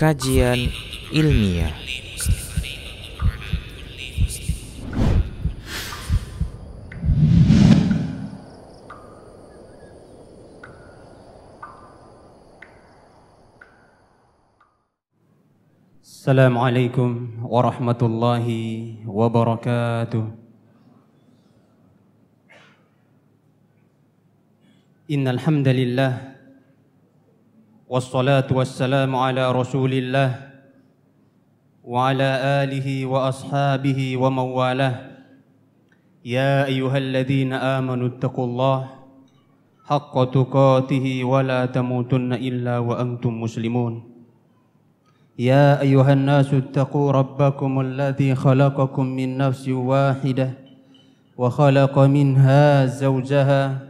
kajian ilmiah Assalamualaikum warahmatullahi wabarakatuh Innalhamdulillah Innalhamdulillah والصلاة والسلام على رسول الله وعلى آله وأصحابه ومن والاه يا أيها الذين آمنوا اتقوا الله حق تقاته ولا تموتن إلا وأنتم مسلمون يا أيها الناس اتقوا ربكم الذي خلقكم من نفس واحدة وخلق منها زوجها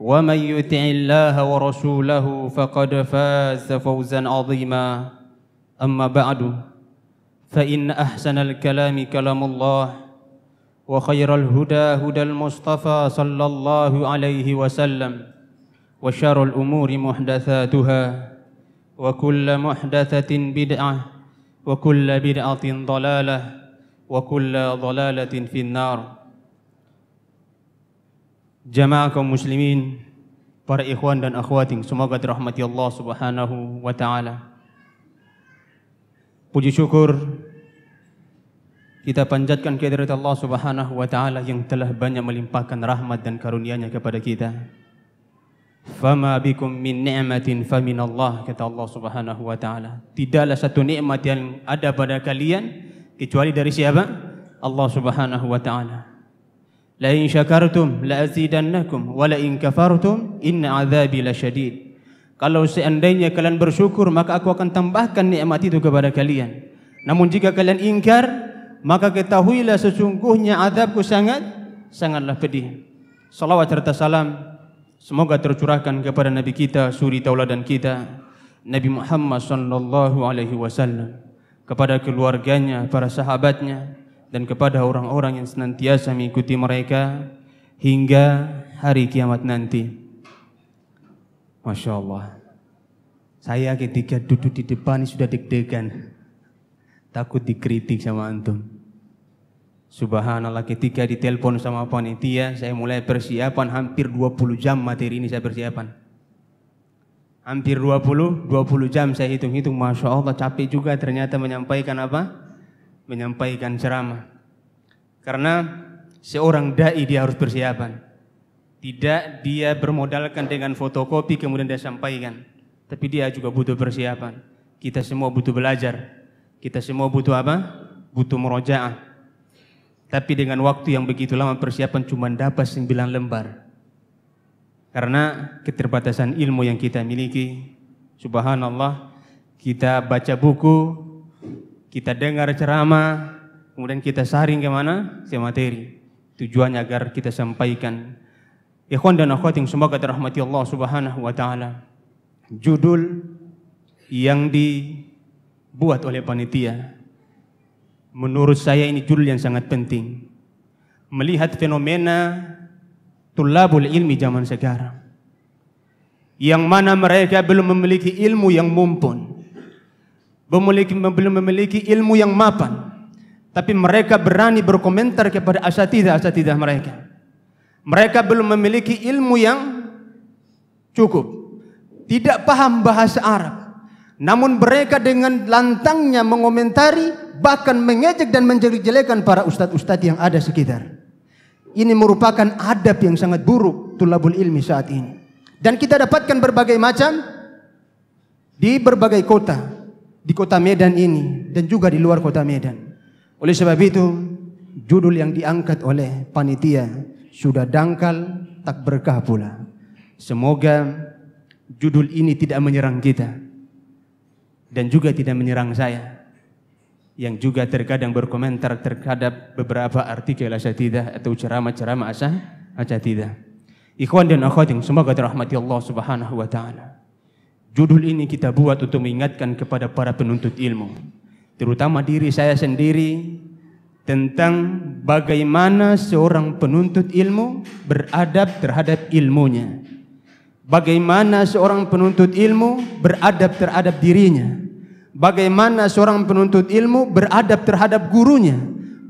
ومن يطع الله ورسوله فقد فاز فوزا عظيما أما بعد فإن أحسن الكلام كلام الله وخير الهدى هدى المصطفى صلى الله عليه وسلم وشر الأمور محدثاتها وكل محدثة بدعة وكل بدعة ضلالة وكل ضلالة في النار Jamaah kaum muslimin, para ikhwan dan akhwat semoga dirahmati Allah Subhanahu wa taala. Puji syukur kita panjatkan kehadirat Allah Subhanahu wa taala yang telah banyak melimpahkan rahmat dan karunia-Nya kepada kita. Fama bikum min ni'matin famin Allah kata Allah Subhanahu wa taala. Tidaklah satu nikmat yang ada pada kalian kecuali dari siapa? Allah Subhanahu wa taala. لئن syakartum la'azidannakum wa la'in kafartum inna adzabi lasyadid. Kalau seandainya kalian bersyukur maka aku akan tambahkan nikmat itu kepada kalian. Namun jika kalian ingkar maka ketahuilah sesungguhnya azabku sangat sangatlah pedih. Salawat serta salam semoga tercurahkan kepada nabi kita suri tauladan kita Nabi Muhammad sallallahu alaihi wasallam kepada keluarganya, para sahabatnya, dan kepada orang-orang yang senantiasa mengikuti mereka hingga hari kiamat nanti. Masya Allah. Saya ketika duduk di depan sudah deg-degan. Takut dikritik sama antum. Subhanallah ketika ditelepon sama panitia saya mulai persiapan hampir 20 jam materi ini saya persiapan. Hampir 20, 20 jam saya hitung-hitung Masya Allah capek juga ternyata menyampaikan apa? menyampaikan ceramah. Karena seorang dai dia harus persiapan. Tidak dia bermodalkan dengan fotokopi kemudian dia sampaikan, tapi dia juga butuh persiapan. Kita semua butuh belajar. Kita semua butuh apa? Butuh merojaah. Tapi dengan waktu yang begitu lama persiapan cuma dapat sembilan lembar. Karena keterbatasan ilmu yang kita miliki, subhanallah, kita baca buku, kita dengar ceramah, kemudian kita saring kemana? Ke materi. Tujuannya agar kita sampaikan. Ikhwan dan akhwat yang semoga terahmati Allah subhanahu wa ta'ala. Judul yang dibuat oleh panitia. Menurut saya ini judul yang sangat penting. Melihat fenomena tulabul ilmi zaman sekarang. Yang mana mereka belum memiliki ilmu yang mumpun memiliki, belum memiliki ilmu yang mapan. Tapi mereka berani berkomentar kepada asatidah-asatidah mereka. Mereka belum memiliki ilmu yang cukup. Tidak paham bahasa Arab. Namun mereka dengan lantangnya mengomentari bahkan mengejek dan menjadi jelekan para ustadz-ustadz yang ada sekitar. Ini merupakan adab yang sangat buruk tulabul ilmi saat ini. Dan kita dapatkan berbagai macam di berbagai kota di kota Medan ini dan juga di luar kota Medan. Oleh sebab itu, judul yang diangkat oleh panitia sudah dangkal tak berkah pula. Semoga judul ini tidak menyerang kita dan juga tidak menyerang saya yang juga terkadang berkomentar terhadap beberapa artikel tidak atau ceramah-ceramah asah tidak Ikhwan dan akhwat yang semoga dirahmati Allah Subhanahu wa taala. Judul ini kita buat untuk mengingatkan kepada para penuntut ilmu, terutama diri saya sendiri, tentang bagaimana seorang penuntut ilmu beradab terhadap ilmunya. Bagaimana seorang penuntut ilmu beradab terhadap dirinya. Bagaimana seorang penuntut ilmu beradab terhadap gurunya.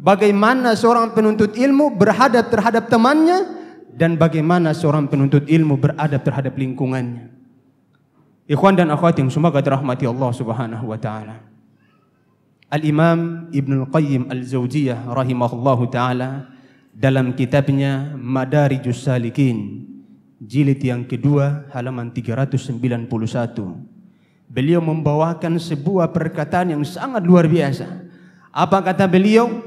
Bagaimana seorang penuntut ilmu beradab terhadap temannya dan bagaimana seorang penuntut ilmu beradab terhadap lingkungannya. Ikhwan dan akhwat yang semoga dirahmati Allah Subhanahu wa taala. Al-Imam Ibn Al-Qayyim Al-Zawjiyah rahimahullahu taala dalam kitabnya Madarijus Salikin jilid yang kedua halaman 391 beliau membawakan sebuah perkataan yang sangat luar biasa. Apa kata beliau?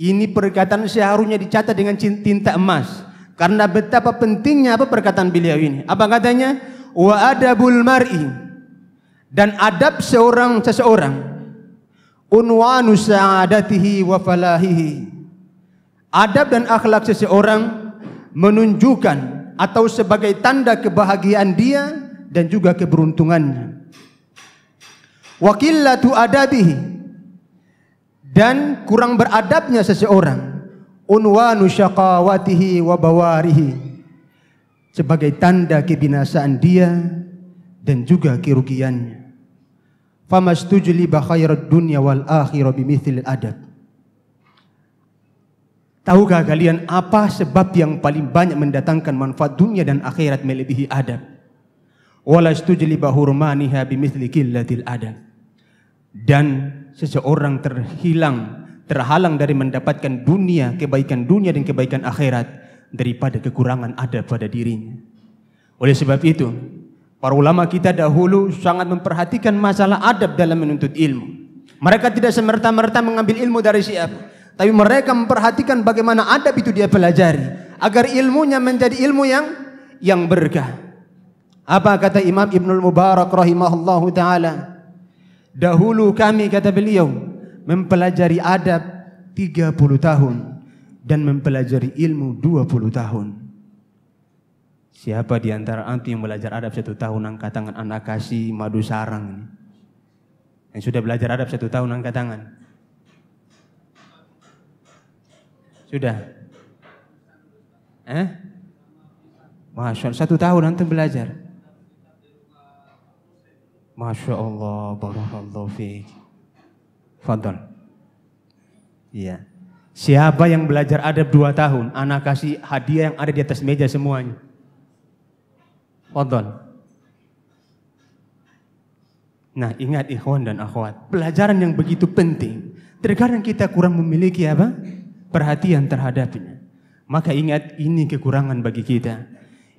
Ini perkataan seharusnya dicatat dengan tinta emas karena betapa pentingnya apa perkataan beliau ini. Apa katanya? wa adabul mar'i dan adab seorang seseorang unwanu sa'adatihi wa falahihi adab dan akhlak seseorang menunjukkan atau sebagai tanda kebahagiaan dia dan juga keberuntungannya wa qillatu adabihi dan kurang beradabnya seseorang unwanu syaqawatihi wa bawarihi sebagai tanda kebinasaan dia dan juga kerugiannya. li bakhairat dunya wal akhirah bimithil adab. Tahukah kalian apa sebab yang paling banyak mendatangkan manfaat dunia dan akhirat melebihi adab? bahurmaniha adab. Dan seseorang terhilang, terhalang dari mendapatkan dunia, kebaikan dunia dan kebaikan akhirat daripada kekurangan ada pada dirinya. Oleh sebab itu, para ulama kita dahulu sangat memperhatikan masalah adab dalam menuntut ilmu. Mereka tidak semerta-merta mengambil ilmu dari siapa, tapi mereka memperhatikan bagaimana adab itu dia pelajari agar ilmunya menjadi ilmu yang yang berkah. Apa kata Imam Ibnul Mubarak rahimahullahu taala? Dahulu kami kata beliau mempelajari adab 30 tahun dan mempelajari ilmu 20 tahun. Siapa di antara antum yang belajar adab satu tahun angkat tangan anak kasih madu sarang ini? Yang sudah belajar adab satu tahun angkat tangan. Sudah? Eh? Masya Allah, satu tahun antum belajar. Masya Allah, barakallahu fiik. Fadol. Iya. Yeah. Siapa yang belajar adab dua tahun, anak kasih hadiah yang ada di atas meja semuanya. Fadol. Nah ingat ikhwan dan akhwat, pelajaran yang begitu penting. Terkadang kita kurang memiliki apa? Perhatian terhadapnya. Maka ingat ini kekurangan bagi kita.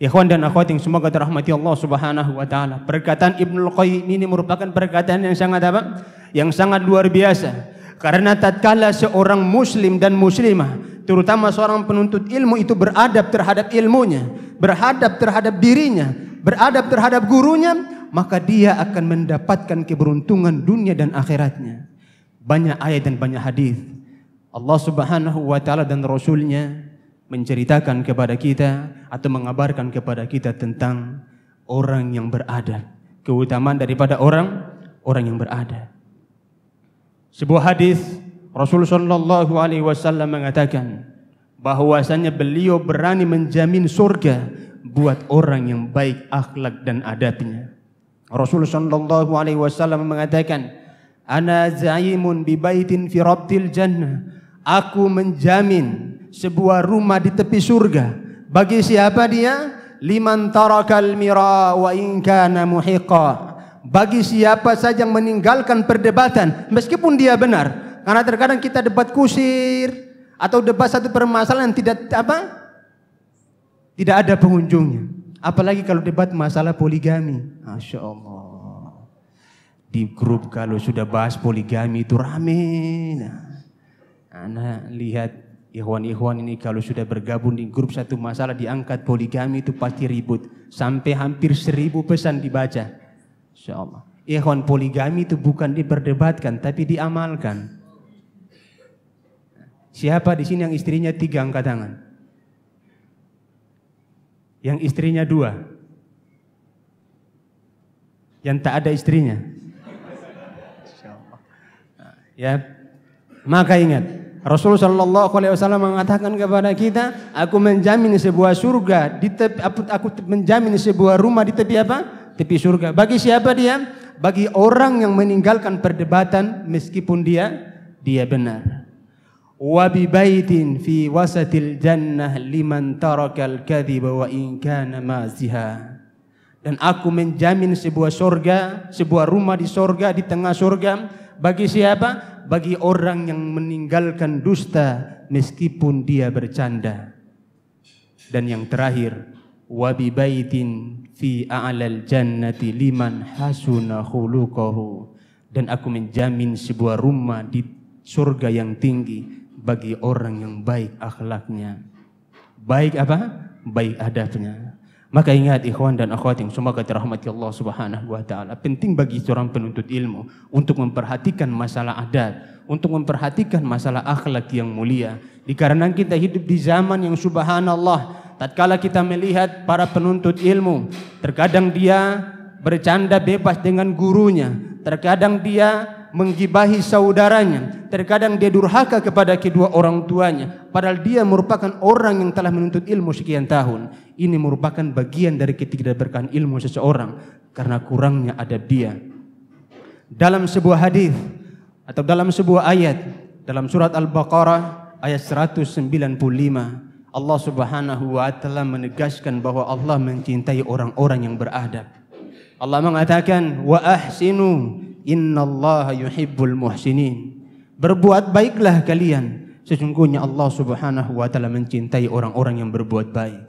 Ikhwan dan akhwat yang semoga terahmati Allah Subhanahu wa taala. Perkataan Ibnu Qayyim ini merupakan perkataan yang sangat apa? Yang sangat luar biasa karena tatkala seorang muslim dan muslimah, terutama seorang penuntut ilmu itu beradab terhadap ilmunya, beradab terhadap dirinya, beradab terhadap gurunya, maka dia akan mendapatkan keberuntungan dunia dan akhiratnya. Banyak ayat dan banyak hadis. Allah Subhanahu wa taala dan rasulnya menceritakan kepada kita atau mengabarkan kepada kita tentang orang yang beradab, keutamaan daripada orang orang yang beradab. Sebuah hadis Rasul sallallahu alaihi wasallam mengatakan bahwasanya beliau berani menjamin surga buat orang yang baik akhlak dan adabnya. Rasul sallallahu alaihi wasallam mengatakan, "Ana zaimun bi baitin fi rabtil jannah." Aku menjamin sebuah rumah di tepi surga. Bagi siapa dia? Liman tarakal mira wa in kana bagi siapa saja yang meninggalkan perdebatan meskipun dia benar karena terkadang kita debat kusir atau debat satu permasalahan tidak apa tidak ada pengunjungnya apalagi kalau debat masalah poligami Masya Allah di grup kalau sudah bahas poligami itu rame nah, anak lihat Ikhwan-ikhwan ini kalau sudah bergabung di grup satu masalah diangkat poligami itu pasti ribut. Sampai hampir seribu pesan dibaca. Insya Allah. Ikhwan poligami itu bukan diperdebatkan tapi diamalkan. Siapa di sini yang istrinya tiga angkat tangan? Yang istrinya dua? Yang tak ada istrinya? Ya, maka ingat Rasulullah SAW mengatakan kepada kita, aku menjamin sebuah surga di tepi, aku menjamin sebuah rumah di tepi apa? tepi surga. Bagi siapa dia? Bagi orang yang meninggalkan perdebatan meskipun dia dia benar. Wa bi baitin fi wasatil jannah liman tarakal kadhiba wa in kana maziha. Dan aku menjamin sebuah surga, sebuah rumah di surga di tengah surga bagi siapa? Bagi orang yang meninggalkan dusta meskipun dia bercanda. Dan yang terakhir, wa bi baitin fi a'lal jannati liman hasuna khuluquhu dan aku menjamin sebuah rumah di surga yang tinggi bagi orang yang baik akhlaknya baik apa baik adabnya maka ingat ikhwan dan akhwat yang semoga dirahmati Allah Subhanahu wa taala penting bagi seorang penuntut ilmu untuk memperhatikan masalah adab untuk memperhatikan masalah akhlak yang mulia dikarenakan kita hidup di zaman yang subhanallah tatkala kita melihat para penuntut ilmu, terkadang dia bercanda bebas dengan gurunya, terkadang dia menggibahi saudaranya, terkadang dia durhaka kepada kedua orang tuanya, padahal dia merupakan orang yang telah menuntut ilmu sekian tahun. Ini merupakan bagian dari ketidakberkahan ilmu seseorang karena kurangnya adab dia. Dalam sebuah hadis atau dalam sebuah ayat dalam surat Al-Baqarah ayat 195 Allah Subhanahu wa taala menegaskan bahwa Allah mencintai orang-orang yang beradab. Allah mengatakan wa ahsinu innallaha yuhibbul muhsinin. Berbuat baiklah kalian. Sesungguhnya Allah Subhanahu wa taala mencintai orang-orang yang berbuat baik.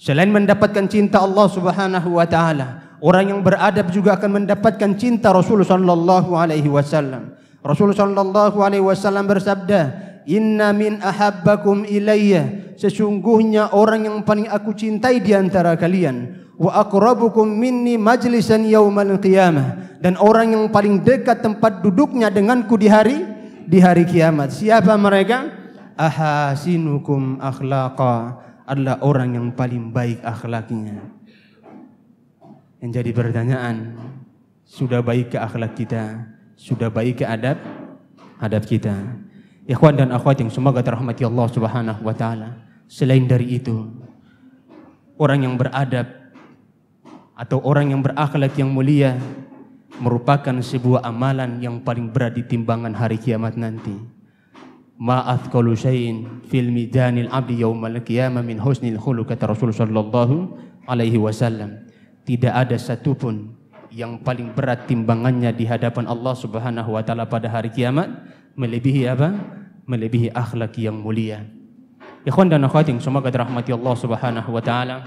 Selain mendapatkan cinta Allah Subhanahu wa taala, orang yang beradab juga akan mendapatkan cinta Rasul sallallahu alaihi wasallam. Rasul sallallahu alaihi wasallam bersabda, "Inna min ahabbakum ilayya sesungguhnya orang yang paling aku cintai di antara kalian wa aqrabukum minni majlisan yaumal qiyamah dan orang yang paling dekat tempat duduknya denganku di hari di hari kiamat. Siapa mereka? Ahasinukum akhlaqa adalah orang yang paling baik akhlaknya. Yang jadi pertanyaan, sudah baik ke akhlak kita? Sudah baik ke adab? Adab kita. Ikhwan dan akhwat yang semoga terahmati Allah Subhanahu wa taala. Selain dari itu, orang yang beradab atau orang yang berakhlak yang mulia merupakan sebuah amalan yang paling berat di timbangan hari kiamat nanti. Ma'at qalu syai'in fil midanil abdi yaumal qiyamah min husnil khulu kata Rasul sallallahu alaihi wasallam. Tidak ada satupun yang paling berat timbangannya di hadapan Allah Subhanahu wa taala pada hari kiamat melebihi apa? Melebihi akhlak yang mulia. Ikhwan dan akhwat yang semoga dirahmati Allah Subhanahu wa taala.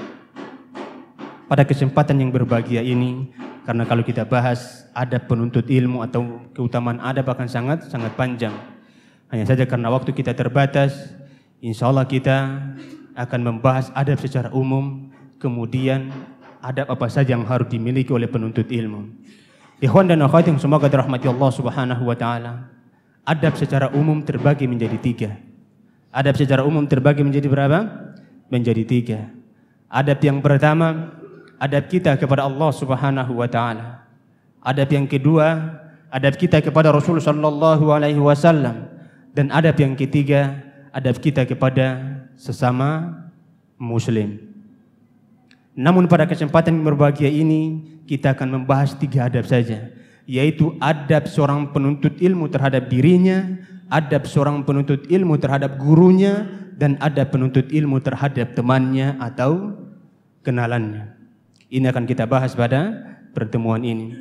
Pada kesempatan yang berbahagia ini karena kalau kita bahas ada penuntut ilmu atau keutamaan ada bahkan sangat sangat panjang. Hanya saja karena waktu kita terbatas, insya Allah kita akan membahas adab secara umum, kemudian adab apa saja yang harus dimiliki oleh penuntut ilmu. Ikhwan dan akhwat yang semoga dirahmati Allah Subhanahu wa taala. Adab secara umum terbagi menjadi tiga Adab secara umum terbagi menjadi berapa? Menjadi tiga. Adab yang pertama, adab kita kepada Allah Subhanahu wa taala. Adab yang kedua, adab kita kepada Rasul sallallahu alaihi wasallam dan adab yang ketiga, adab kita kepada sesama muslim. Namun pada kesempatan yang berbahagia ini kita akan membahas tiga adab saja, yaitu adab seorang penuntut ilmu terhadap dirinya, adab seorang penuntut ilmu terhadap gurunya dan adab penuntut ilmu terhadap temannya atau kenalannya. Ini akan kita bahas pada pertemuan ini.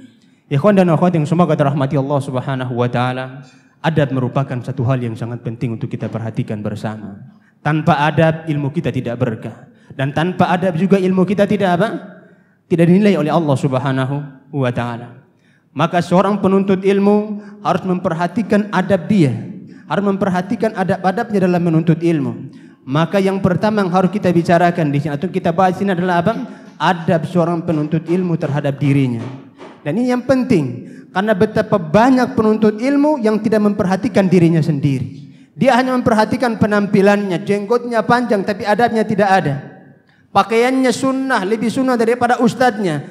Ikhwan dan akhwat yang semoga dirahmati Allah Subhanahu wa taala, adab merupakan satu hal yang sangat penting untuk kita perhatikan bersama. Tanpa adab ilmu kita tidak berkah dan tanpa adab juga ilmu kita tidak apa? Tidak dinilai oleh Allah Subhanahu wa taala. Maka seorang penuntut ilmu harus memperhatikan adab dia harus memperhatikan adab-adabnya dalam menuntut ilmu. Maka yang pertama yang harus kita bicarakan di sini atau kita bahas ini adalah apa? Adab seorang penuntut ilmu terhadap dirinya. Dan ini yang penting karena betapa banyak penuntut ilmu yang tidak memperhatikan dirinya sendiri. Dia hanya memperhatikan penampilannya, jenggotnya panjang tapi adabnya tidak ada. Pakaiannya sunnah, lebih sunnah daripada ustadznya.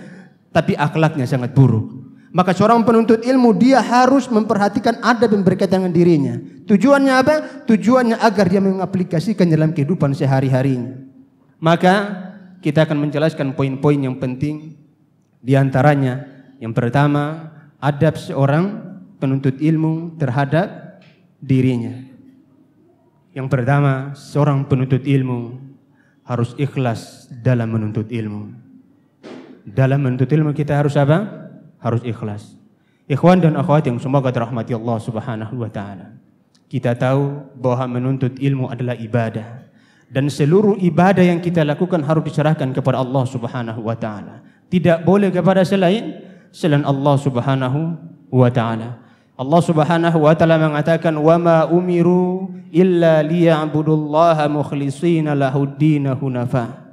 Tapi akhlaknya sangat buruk. Maka seorang penuntut ilmu dia harus memperhatikan adab yang berkaitan dengan dirinya. Tujuannya apa? Tujuannya agar dia mengaplikasikan dalam kehidupan sehari-harinya. Maka kita akan menjelaskan poin-poin yang penting di antaranya yang pertama adab seorang penuntut ilmu terhadap dirinya. Yang pertama, seorang penuntut ilmu harus ikhlas dalam menuntut ilmu. Dalam menuntut ilmu kita harus apa? harus ikhlas. Ikhwan dan akhwat yang semoga dirahmati Allah Subhanahu wa taala. Kita tahu bahwa menuntut ilmu adalah ibadah dan seluruh ibadah yang kita lakukan harus diserahkan kepada Allah Subhanahu wa taala. Tidak boleh kepada selain selain Allah Subhanahu wa taala. Allah Subhanahu wa taala mengatakan wa ma umiru illa liya'budullaha mukhlishina lahu hunafa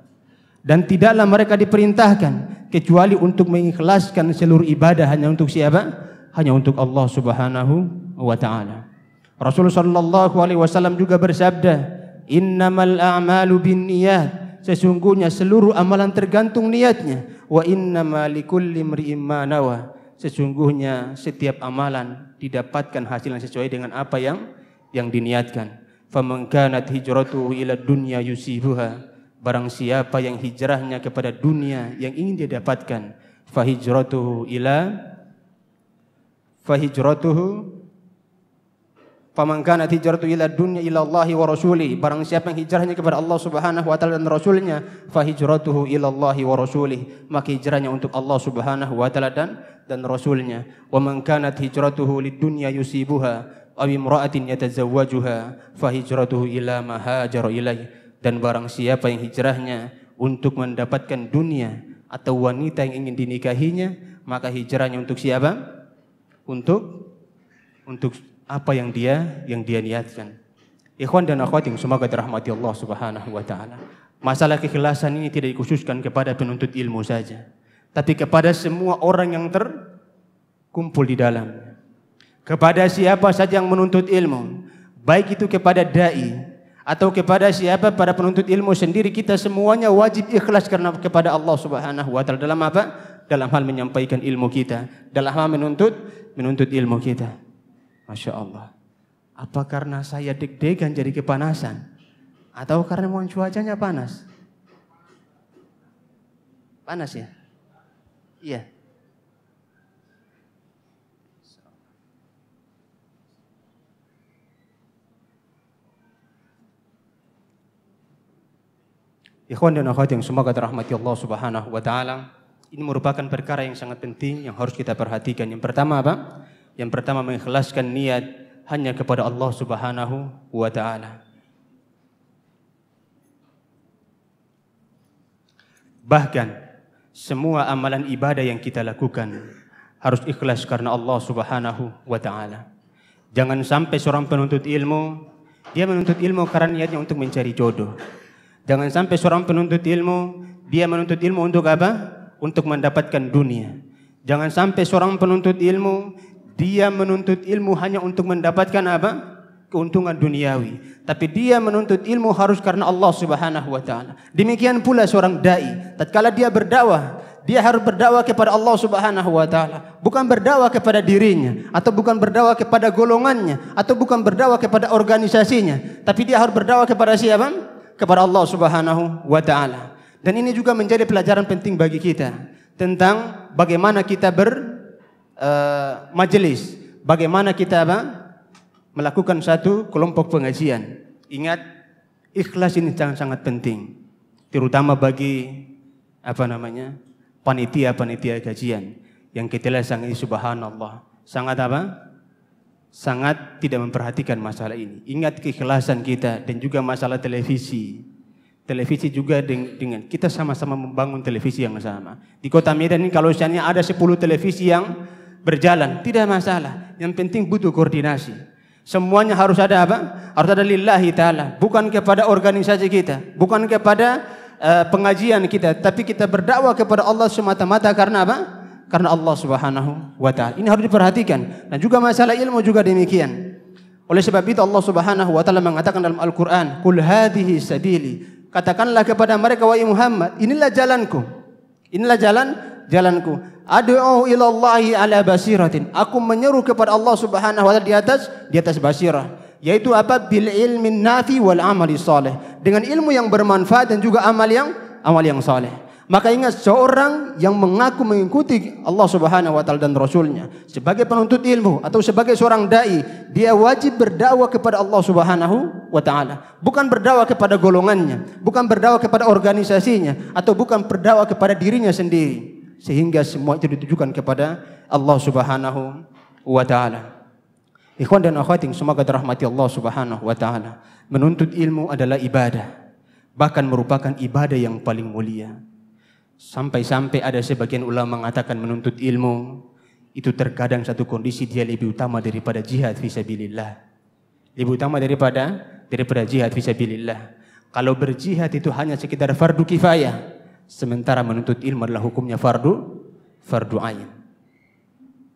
dan tidaklah mereka diperintahkan kecuali untuk mengikhlaskan seluruh ibadah hanya untuk siapa? Hanya untuk Allah Subhanahu wa taala. Rasulullah sallallahu alaihi wasallam juga bersabda, "Innamal a'malu binniyat." Sesungguhnya seluruh amalan tergantung niatnya. Wa innamalikulli imri'in ma nawa. Sesungguhnya setiap amalan didapatkan hasilnya sesuai dengan apa yang yang diniatkan. Faman hijratuhu ila dunya yusibuha Barang siapa yang hijrahnya kepada dunia yang ingin dia dapatkan, fahijratuhu ila fahijratuhu pamangkana hijratu ila dunya ila Allahi wa rasuli barang siapa yang hijrahnya kepada Allah Subhanahu wa taala dan rasulnya fahijratuhu ila Allahi wa rasulih maka hijrahnya untuk Allah Subhanahu wa taala dan dan rasulnya wa man kanat hijratuhu lidunya yusibuha aw imra'atin yatazawwajuha fahijratuhu ila ma hajara ilaihi dan barang siapa yang hijrahnya untuk mendapatkan dunia atau wanita yang ingin dinikahinya, maka hijrahnya untuk siapa? Untuk untuk apa yang dia yang dia niatkan. Ikhwan dan akhwat yang semoga dirahmati Allah Subhanahu wa taala. Masalah keikhlasan ini tidak dikhususkan kepada penuntut ilmu saja, tapi kepada semua orang yang terkumpul di dalam. Kepada siapa saja yang menuntut ilmu, baik itu kepada dai, atau kepada siapa pada penuntut ilmu sendiri kita semuanya wajib ikhlas karena kepada Allah Subhanahu wa taala dalam apa? Dalam hal menyampaikan ilmu kita, dalam hal menuntut menuntut ilmu kita. Masya Allah. Apa karena saya deg-degan jadi kepanasan? Atau karena mau cuacanya panas? Panas ya? Iya. Ikhwan dan akhwat yang semoga dirahmati Allah Subhanahu wa taala. Ini merupakan perkara yang sangat penting yang harus kita perhatikan. Yang pertama apa? Yang pertama mengikhlaskan niat hanya kepada Allah Subhanahu wa taala. Bahkan semua amalan ibadah yang kita lakukan harus ikhlas karena Allah Subhanahu wa taala. Jangan sampai seorang penuntut ilmu dia menuntut ilmu karena niatnya untuk mencari jodoh. Jangan sampai seorang penuntut ilmu, dia menuntut ilmu untuk apa? Untuk mendapatkan dunia. Jangan sampai seorang penuntut ilmu, dia menuntut ilmu hanya untuk mendapatkan apa? Keuntungan duniawi. Tapi dia menuntut ilmu harus karena Allah subhanahu wa ta'ala. Demikian pula seorang da'i. Tatkala dia berdakwah, dia harus berdakwah kepada Allah Subhanahu wa taala, bukan berdakwah kepada dirinya atau bukan berdakwah kepada golongannya atau bukan berdakwah kepada organisasinya, tapi dia harus berdakwah kepada siapa? kepada Allah Subhanahu wa taala. Dan ini juga menjadi pelajaran penting bagi kita tentang bagaimana kita ber uh, majelis, bagaimana kita apa? melakukan satu kelompok pengajian. Ingat ikhlas ini sangat sangat penting terutama bagi apa namanya? panitia-panitia kajian yang kita lihat sangat subhanallah, sangat apa? sangat tidak memperhatikan masalah ini. Ingat keikhlasan kita dan juga masalah televisi. Televisi juga dengan kita sama-sama membangun televisi yang sama. Di kota Medan ini kalau misalnya ada 10 televisi yang berjalan, tidak masalah. Yang penting butuh koordinasi. Semuanya harus ada apa? Harus ada lillahi ta'ala. Bukan kepada organisasi kita. Bukan kepada uh, pengajian kita. Tapi kita berdakwah kepada Allah semata-mata karena apa? karena Allah Subhanahu wa taala. Ini harus diperhatikan. Dan juga masalah ilmu juga demikian. Oleh sebab itu Allah Subhanahu wa taala mengatakan dalam Al-Qur'an, "Qul hadhihi sabili." Katakanlah kepada mereka wahai Muhammad, inilah jalanku. Inilah jalan jalanku. Ad'u ilallahi ala basiratin. Aku menyeru kepada Allah Subhanahu wa taala di atas di atas basirah. yaitu apa bil ilmin nafi wal amali saleh dengan ilmu yang bermanfaat dan juga amal yang amal yang saleh maka ingat seorang yang mengaku mengikuti Allah Subhanahu wa taala dan Rasulnya sebagai penuntut ilmu atau sebagai seorang dai, dia wajib berdakwah kepada Allah Subhanahu wa taala, bukan berdakwah kepada golongannya, bukan berdakwah kepada organisasinya atau bukan berdakwah kepada dirinya sendiri sehingga semua itu ditujukan kepada Allah Subhanahu wa taala. Ikhwan dan akhwat semoga dirahmati Allah Subhanahu wa taala. Menuntut ilmu adalah ibadah, bahkan merupakan ibadah yang paling mulia. Sampai-sampai ada sebagian ulama mengatakan menuntut ilmu itu terkadang satu kondisi dia lebih utama daripada jihad fisabilillah. Lebih utama daripada daripada jihad fisabilillah. Kalau berjihad itu hanya sekitar fardu kifayah, sementara menuntut ilmu adalah hukumnya fardu fardu ain.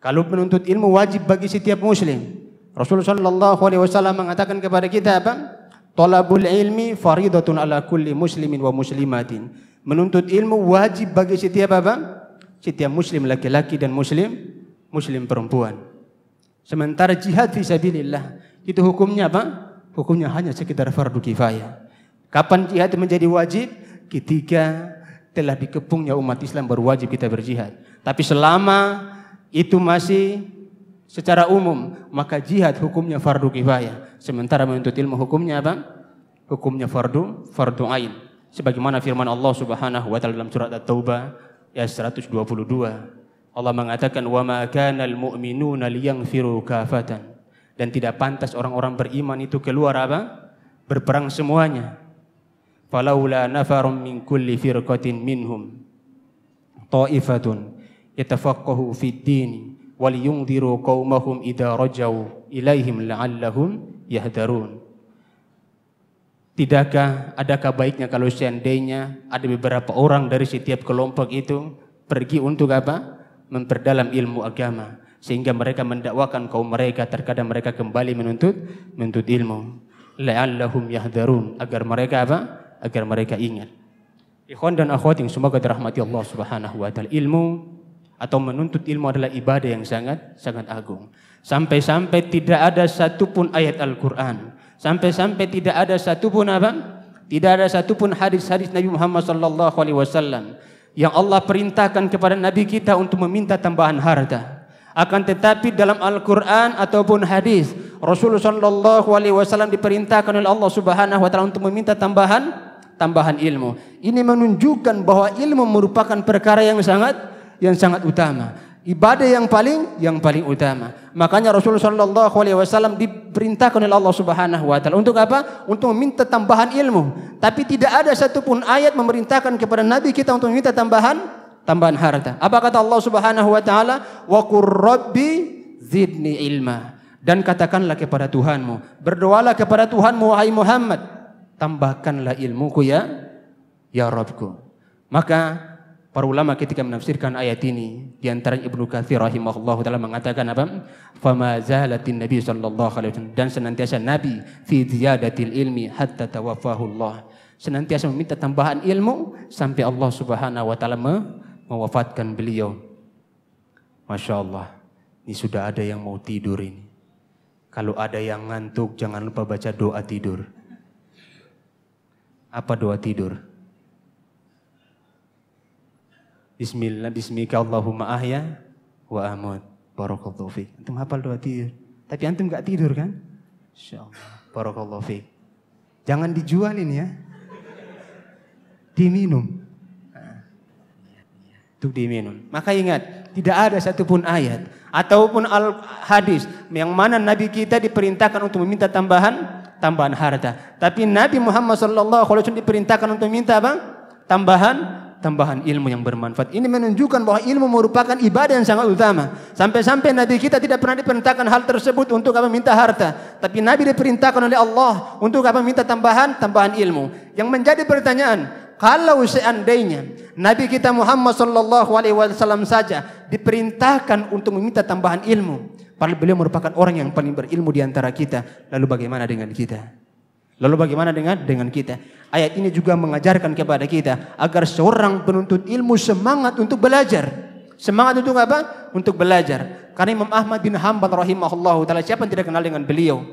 Kalau menuntut ilmu wajib bagi setiap muslim. Rasulullah sallallahu alaihi wasallam mengatakan kepada kita apa? Talabul ilmi faridatun ala kulli muslimin wa muslimatin. Menuntut ilmu wajib bagi setiap apa? Setiap muslim laki-laki dan muslim muslim perempuan. Sementara jihad fisabilillah itu hukumnya apa? Hukumnya hanya sekitar fardu kifayah. Kapan jihad menjadi wajib? Ketika telah dikepungnya umat Islam baru wajib kita berjihad. Tapi selama itu masih secara umum, maka jihad hukumnya fardu kifayah. Sementara menuntut ilmu hukumnya apa? Hukumnya fardu fardu ain sebagaimana firman Allah Subhanahu wa taala dalam surat At-Taubah ayat 122. Allah mengatakan wa ma kana al-mu'minuna liyaghfiru kafatan dan tidak pantas orang-orang beriman itu keluar apa? berperang semuanya. Falaula nafarum min kulli firqatin minhum ta'ifatun yatafaqqahu fid din waliyunziru qaumahum idza rajau ilaihim la'allahum yahdarun. Tidakkah adakah baiknya kalau seandainya ada beberapa orang dari setiap kelompok itu pergi untuk apa? Memperdalam ilmu agama sehingga mereka mendakwakan kaum mereka terkadang mereka kembali menuntut menuntut ilmu la'allahum yahdarun agar mereka apa? agar mereka ingat. Ikhwan dan akhwat yang semoga dirahmati Allah Subhanahu wa taala. Ilmu atau menuntut ilmu adalah ibadah yang sangat sangat agung. Sampai-sampai tidak ada satupun ayat Al-Qur'an sampai-sampai tidak ada satupun apa? Tidak ada satupun hadis-hadis Nabi Muhammad sallallahu alaihi wasallam yang Allah perintahkan kepada Nabi kita untuk meminta tambahan harta. Akan tetapi dalam Al-Quran ataupun hadis Rasulullah sallallahu Alaihi Wasallam diperintahkan oleh Allah Subhanahu Wa Taala untuk meminta tambahan tambahan ilmu. Ini menunjukkan bahwa ilmu merupakan perkara yang sangat yang sangat utama ibadah yang paling yang paling utama. Makanya Rasulullah Shallallahu Alaihi Wasallam diperintahkan oleh Allah Subhanahu Wa Taala untuk apa? Untuk meminta tambahan ilmu. Tapi tidak ada satupun ayat memerintahkan kepada Nabi kita untuk meminta tambahan tambahan harta. Apa kata Allah Subhanahu Wa Taala? Wa Rabbi zidni ilma. Dan katakanlah kepada Tuhanmu, berdoalah kepada Tuhanmu wahai Muhammad, tambahkanlah ilmuku ya, ya Robku Maka Para ulama ketika menafsirkan ayat ini di antara Ibnu Katsir rahimahullah taala mengatakan apa? Fama zalatin Nabi sallallahu alaihi wasallam dan senantiasa Nabi fi ziyadatil ilmi hatta tawaffahu Allah. Senantiasa meminta tambahan ilmu sampai Allah Subhanahu wa taala mewafatkan beliau. Masya Allah, ini sudah ada yang mau tidur ini. Kalau ada yang ngantuk, jangan lupa baca doa tidur. Apa doa tidur? Bismillah, bismika Allahumma ahya wa amut. Barakallahu fi. Antum hafal doa tidur. Tapi antum gak tidur kan? Insyaallah. Barakallahu fi. Jangan dijual ini ya. Diminum. Itu diminum. Maka ingat, tidak ada satupun ayat ataupun al hadis yang mana Nabi kita diperintahkan untuk meminta tambahan tambahan harta. Tapi Nabi Muhammad SAW diperintahkan untuk minta apa? Tambahan tambahan ilmu yang bermanfaat. Ini menunjukkan bahwa ilmu merupakan ibadah yang sangat utama. Sampai-sampai Nabi kita tidak pernah diperintahkan hal tersebut untuk apa minta harta, tapi Nabi diperintahkan oleh Allah untuk apa minta tambahan tambahan ilmu. Yang menjadi pertanyaan, kalau seandainya Nabi kita Muhammad Shallallahu alaihi wasallam saja diperintahkan untuk meminta tambahan ilmu, padahal beliau merupakan orang yang paling berilmu di antara kita, lalu bagaimana dengan kita? Lalu bagaimana dengan dengan kita? Ayat ini juga mengajarkan kepada kita agar seorang penuntut ilmu semangat untuk belajar. Semangat untuk apa? Untuk belajar. Karena Imam Ahmad bin Hanbal rahimahullah taala siapa yang tidak kenal dengan beliau?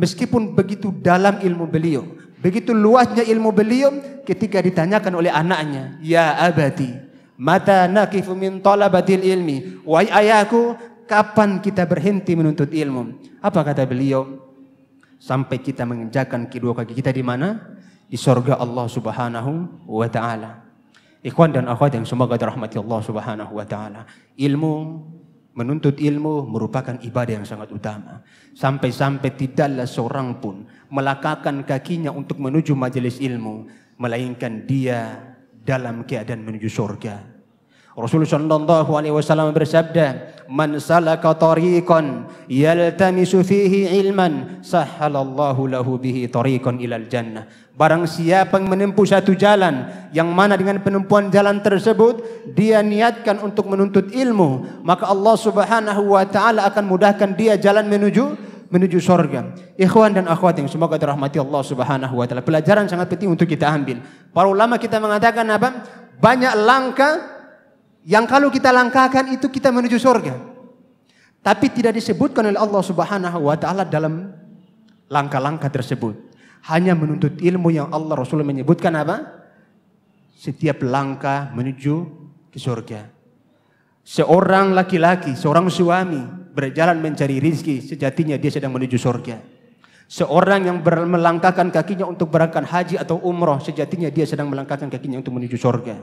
Meskipun begitu dalam ilmu beliau, begitu luasnya ilmu beliau ketika ditanyakan oleh anaknya, "Ya abati, mata naqifu min talabatil ilmi?" Wahai ayahku, kapan kita berhenti menuntut ilmu? Apa kata beliau? sampai kita menginjakan kedua kaki kita di mana? Di surga Allah Subhanahu wa taala. Ikhwan dan akhwat yang semoga dirahmati Allah Subhanahu wa taala. Ilmu menuntut ilmu merupakan ibadah yang sangat utama. Sampai-sampai tidaklah seorang pun melakakan kakinya untuk menuju majelis ilmu, melainkan dia dalam keadaan menuju surga. Rasulullah shallallahu alaihi wasallam bersabda, "Man salaka tariqan yaltamisu fihi ilman, sahalallahu lahu bihi tariqan ilal jannah." Barang siapa yang menempuh satu jalan yang mana dengan penempuan jalan tersebut dia niatkan untuk menuntut ilmu, maka Allah Subhanahu wa taala akan mudahkan dia jalan menuju menuju surga. Ikhwan dan akhwat yang semoga dirahmati Allah Subhanahu wa taala. Pelajaran sangat penting untuk kita ambil. Para ulama kita mengatakan apa? Banyak langkah yang kalau kita langkahkan itu kita menuju surga. Tapi tidak disebutkan oleh Allah Subhanahu wa taala dalam langkah-langkah tersebut. Hanya menuntut ilmu yang Allah Rasul menyebutkan apa? Setiap langkah menuju ke surga. Seorang laki-laki, seorang suami berjalan mencari rizki, sejatinya dia sedang menuju surga. Seorang yang melangkahkan kakinya untuk berangkat haji atau umroh, sejatinya dia sedang melangkahkan kakinya untuk menuju surga.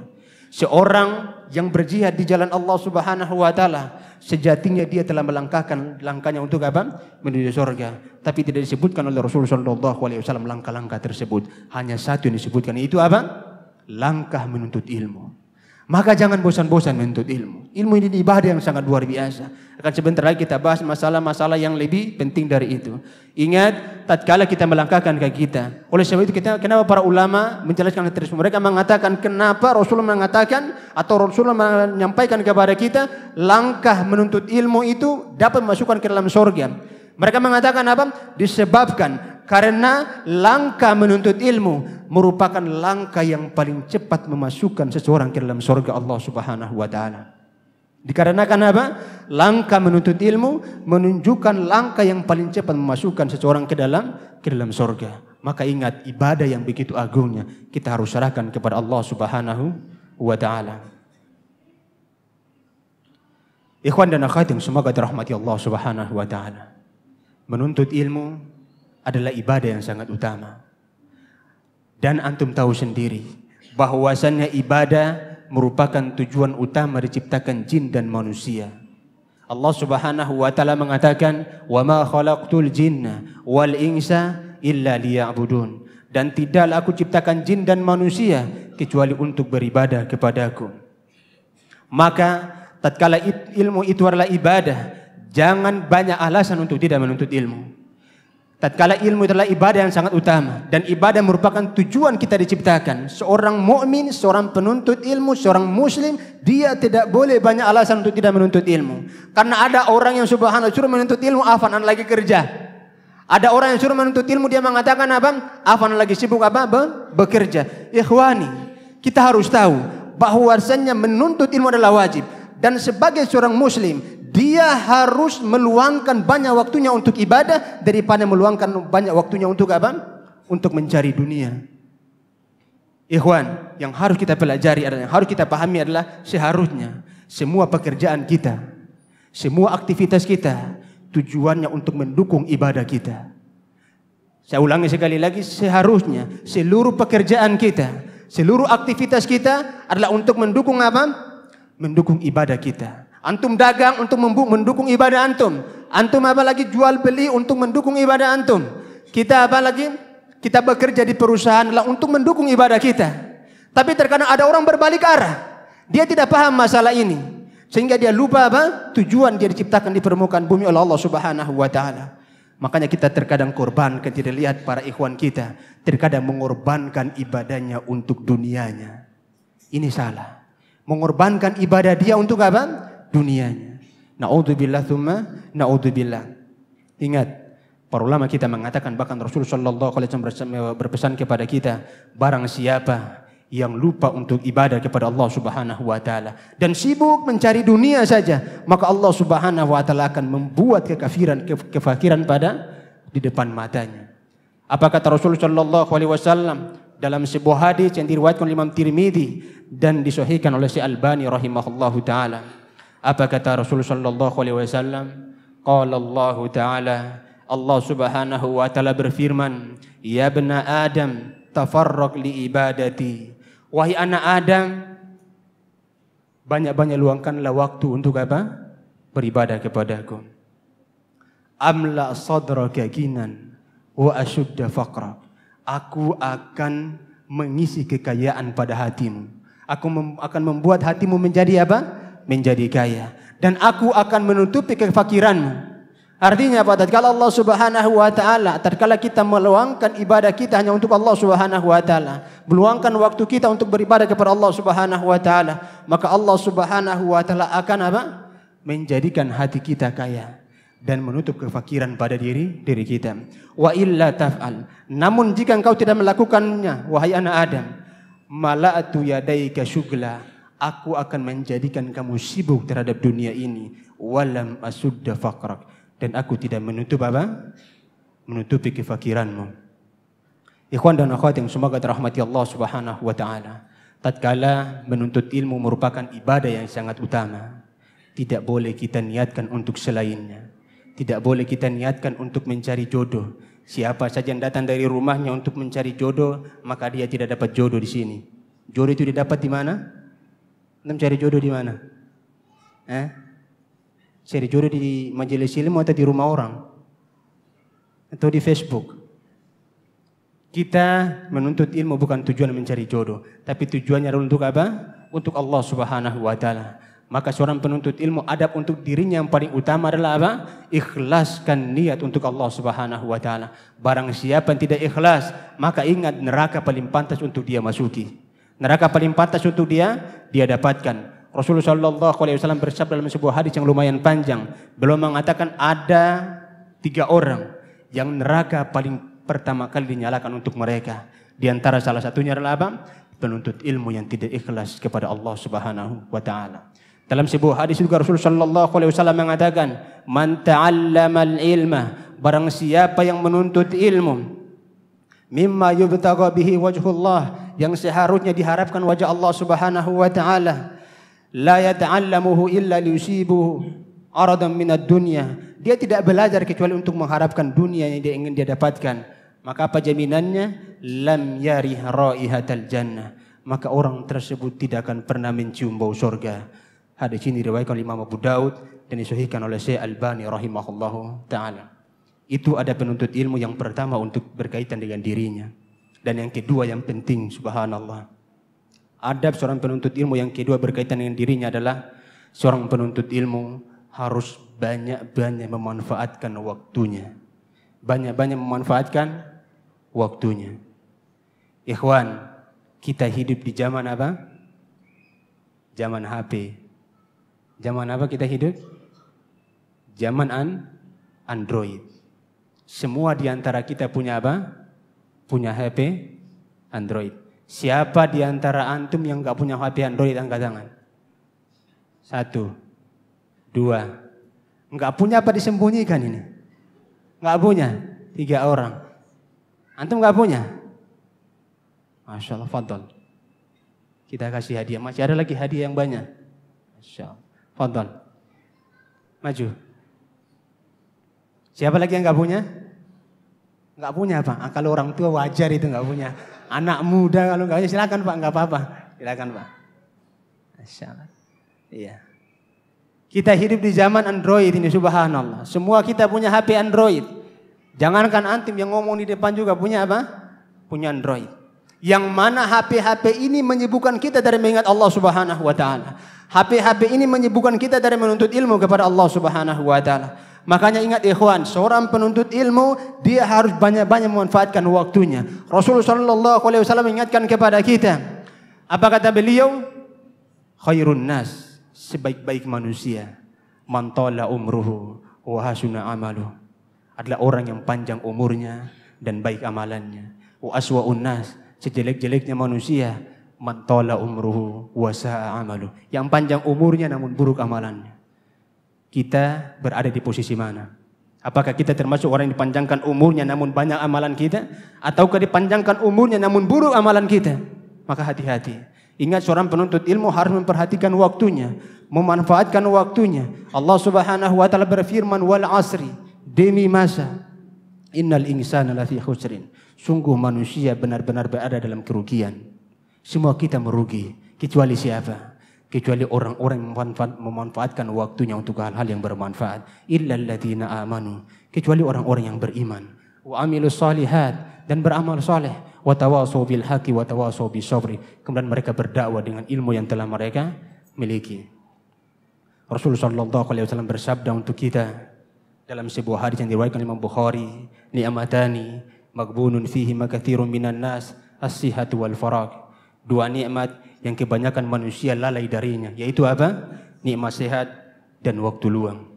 Seorang yang berjihad di jalan Allah Subhanahu wa taala, sejatinya dia telah melangkahkan langkahnya untuk apa? menuju surga. Tapi tidak disebutkan oleh Rasulullah sallallahu alaihi wasallam langkah-langkah tersebut. Hanya satu yang disebutkan yaitu apa? langkah menuntut ilmu. Maka jangan bosan-bosan menuntut ilmu. Ilmu ini ibadah yang sangat luar biasa. Akan sebentar lagi kita bahas masalah-masalah yang lebih penting dari itu. Ingat, tatkala kita melangkahkan ke kita. Oleh sebab itu kita, kenapa para ulama menjelaskan terus mereka mengatakan kenapa Rasulullah mengatakan atau Rasulullah menyampaikan kepada kita langkah menuntut ilmu itu dapat memasukkan ke dalam surga. Mereka mengatakan apa? Disebabkan karena langkah menuntut ilmu merupakan langkah yang paling cepat memasukkan seseorang ke dalam surga Allah Subhanahu wa taala. Dikarenakan apa? Langkah menuntut ilmu menunjukkan langkah yang paling cepat memasukkan seseorang ke dalam ke dalam surga. Maka ingat ibadah yang begitu agungnya kita harus serahkan kepada Allah Subhanahu wa taala. Ikhwan dan akhwat yang semoga dirahmati Allah Subhanahu wa taala. Menuntut ilmu adalah ibadah yang sangat utama. Dan antum tahu sendiri bahwasannya ibadah merupakan tujuan utama diciptakan jin dan manusia. Allah Subhanahu wa taala mengatakan, "Wa ma khalaqtul jinna wal insa illa liya'budun." Dan tidaklah aku ciptakan jin dan manusia kecuali untuk beribadah kepadaku. Maka tatkala ilmu itu adalah ibadah, jangan banyak alasan untuk tidak menuntut ilmu. Tatkala ilmu adalah ibadah yang sangat utama dan ibadah merupakan tujuan kita diciptakan. Seorang mukmin, seorang penuntut ilmu, seorang muslim, dia tidak boleh banyak alasan untuk tidak menuntut ilmu. Karena ada orang yang subhanallah suruh menuntut ilmu, afan lagi kerja. Ada orang yang suruh menuntut ilmu dia mengatakan apa? Afan lagi sibuk apa? Be bekerja. Ikhwani, kita harus tahu bahwasanya menuntut ilmu adalah wajib dan sebagai seorang muslim dia harus meluangkan banyak waktunya untuk ibadah daripada meluangkan banyak waktunya untuk apa? Untuk mencari dunia. Ikhwan, yang harus kita pelajari adalah yang harus kita pahami adalah seharusnya semua pekerjaan kita, semua aktivitas kita tujuannya untuk mendukung ibadah kita. Saya ulangi sekali lagi, seharusnya seluruh pekerjaan kita, seluruh aktivitas kita adalah untuk mendukung apa? Mendukung ibadah kita. Antum dagang untuk mendukung ibadah antum. Antum apa lagi jual beli untuk mendukung ibadah antum. Kita apa lagi? Kita bekerja di perusahaan lah untuk mendukung ibadah kita. Tapi terkadang ada orang berbalik arah. Dia tidak paham masalah ini. Sehingga dia lupa apa? Tujuan dia diciptakan di permukaan bumi oleh Allah Subhanahu wa taala. Makanya kita terkadang korban tidak lihat para ikhwan kita terkadang mengorbankan ibadahnya untuk dunianya. Ini salah. Mengorbankan ibadah dia untuk apa? dunianya. Naudzubillah thumma naudzubillah. Ingat, para ulama kita mengatakan bahkan Rasulullah sallallahu alaihi wasallam berpesan kepada kita, barang siapa yang lupa untuk ibadah kepada Allah Subhanahu wa taala dan sibuk mencari dunia saja, maka Allah Subhanahu wa taala akan membuat kekafiran kefakiran pada di depan matanya. Apa kata Rasulullah sallallahu alaihi wasallam dalam sebuah hadis yang diriwayatkan oleh Imam Tirmidzi dan disahihkan oleh si Albani rahimahullahu taala. Apa kata Rasulullah sallallahu alaihi wasallam? Qala Allah Ta'ala Allah Subhanahu wa taala berfirman, "Ya bena Adam, tafarraq li ibadati." Wahai anak Adam, banyak-banyak luangkanlah waktu untuk apa? Beribadah kepadaku. Amla sadraka ginan wa ashudda faqrak. Aku akan mengisi kekayaan pada hatimu. Aku mem akan membuat hatimu menjadi apa? menjadi kaya dan aku akan menutupi kefakiranmu. Artinya apa? Tatkala Allah Subhanahu wa taala, tatkala kita meluangkan ibadah kita hanya untuk Allah Subhanahu wa taala, meluangkan waktu kita untuk beribadah kepada Allah Subhanahu wa taala, maka Allah Subhanahu wa taala akan apa? menjadikan hati kita kaya dan menutup kefakiran pada diri diri kita. Wa illa taf'al. Namun jika engkau tidak melakukannya, wahai anak Adam, malatu yadaika syughla, aku akan menjadikan kamu sibuk terhadap dunia ini walam asudda fakrak, dan aku tidak menutup apa? menutupi kefakiranmu. Ikhwan dan akhwat yang semoga dirahmati Allah Subhanahu wa taala. Tatkala menuntut ilmu merupakan ibadah yang sangat utama. Tidak boleh kita niatkan untuk selainnya. Tidak boleh kita niatkan untuk mencari jodoh. Siapa saja yang datang dari rumahnya untuk mencari jodoh, maka dia tidak dapat jodoh di sini. Jodoh itu didapat di mana? Antum cari jodoh di mana? Eh? Cari jodoh di majelis ilmu atau di rumah orang? Atau di Facebook? Kita menuntut ilmu bukan tujuan mencari jodoh, tapi tujuannya untuk apa? Untuk Allah Subhanahu wa taala. Maka seorang penuntut ilmu adab untuk dirinya yang paling utama adalah apa? Ikhlaskan niat untuk Allah Subhanahu wa taala. Barang siapa yang tidak ikhlas, maka ingat neraka paling pantas untuk dia masuki. Neraka paling pantas untuk dia dia dapatkan. Rasulullah SAW Alaihi bersabda dalam sebuah hadis yang lumayan panjang. belum mengatakan ada tiga orang yang neraka paling pertama kali dinyalakan untuk mereka. Di antara salah satunya adalah apa? Penuntut ilmu yang tidak ikhlas kepada Allah Subhanahu wa taala. Dalam sebuah hadis juga Rasul sallallahu alaihi wasallam mengatakan, "Man ta'allamal ilma", barang siapa yang menuntut ilmu, mimma yubtagha bihi wajhullah yang seharusnya diharapkan wajah Allah Subhanahu wa taala la yata'allamuhu illa liyusibuhu aradan minad dunya dia tidak belajar kecuali untuk mengharapkan dunia yang dia ingin dia dapatkan maka apa jaminannya lam yari raihatal jannah maka orang tersebut tidak akan pernah mencium bau surga hadis ini diriwayatkan oleh Imam Abu Daud dan disahihkan oleh Syekh Albani rahimahullahu taala itu ada penuntut ilmu yang pertama untuk berkaitan dengan dirinya. Dan yang kedua yang penting, subhanallah. Adab seorang penuntut ilmu yang kedua berkaitan dengan dirinya adalah seorang penuntut ilmu harus banyak-banyak memanfaatkan waktunya. Banyak-banyak memanfaatkan waktunya. Ikhwan, kita hidup di zaman apa? Zaman HP. Zaman apa kita hidup? Zaman an Android. Semua di antara kita punya apa? Punya HP Android. Siapa di antara antum yang nggak punya HP Android angkat tangan? Satu, dua. Nggak punya apa disembunyikan ini? Nggak punya. Tiga orang. Antum nggak punya? Masya Allah, fadol. Kita kasih hadiah. Masih ada lagi hadiah yang banyak. Masya Allah. Fadol. Maju. Siapa lagi yang gak punya? Gak punya pak. Ah, kalau orang tua wajar itu gak punya. Anak muda kalau gak punya silakan pak, gak apa-apa. Silakan pak. Masya Allah. Iya. Kita hidup di zaman Android ini subhanallah. Semua kita punya HP Android. Jangankan antim yang ngomong di depan juga punya apa? Punya Android. Yang mana HP-HP ini menyibukkan kita dari mengingat Allah Subhanahu wa taala. HP-HP ini menyibukkan kita dari menuntut ilmu kepada Allah Subhanahu wa taala. Makanya ingat ikhwan, seorang penuntut ilmu dia harus banyak-banyak memanfaatkan waktunya. Rasulullah sallallahu alaihi ingatkan kepada kita. Apa kata beliau? Khairun nas, sebaik-baik manusia man tala umruhu wa amalu adalah orang yang panjang umurnya dan baik amalannya. Wa aswa unnas, sejelek-jeleknya manusia man tala umruhu wa amalu, yang panjang umurnya namun buruk amalannya kita berada di posisi mana. Apakah kita termasuk orang yang dipanjangkan umurnya namun banyak amalan kita? Ataukah dipanjangkan umurnya namun buruk amalan kita? Maka hati-hati. Ingat seorang penuntut ilmu harus memperhatikan waktunya. Memanfaatkan waktunya. Allah subhanahu wa ta'ala berfirman wal asri. Demi masa. Innal insana lafi khusrin. Sungguh manusia benar-benar berada dalam kerugian. Semua kita merugi. Kecuali siapa? kecuali orang-orang memanfaatkan waktunya untuk hal-hal yang bermanfaat illalladzina amanu kecuali orang-orang yang beriman wa amilus salihat dan beramal saleh wa tawasau bil haqi wa tawasau bisabri kemudian mereka berdakwah dengan ilmu yang telah mereka miliki Rasulullah sallallahu alaihi wasallam bersabda untuk kita dalam sebuah hadis yang diriwayatkan Imam Bukhari ni'matani magbunun fihi makathirun minan nas as-sihhatu wal farag dua nikmat yang kebanyakan manusia lalai darinya, yaitu apa? Nikmat sehat dan waktu luang.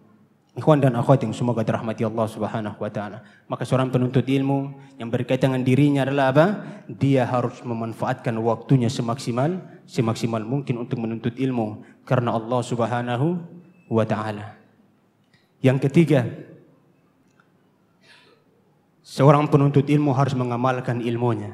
Ikhwan dan akhwat yang semoga dirahmati Allah Subhanahu wa taala. Maka seorang penuntut ilmu yang berkaitan dengan dirinya adalah apa? Dia harus memanfaatkan waktunya semaksimal semaksimal mungkin untuk menuntut ilmu karena Allah Subhanahu wa taala. Yang ketiga, seorang penuntut ilmu harus mengamalkan ilmunya.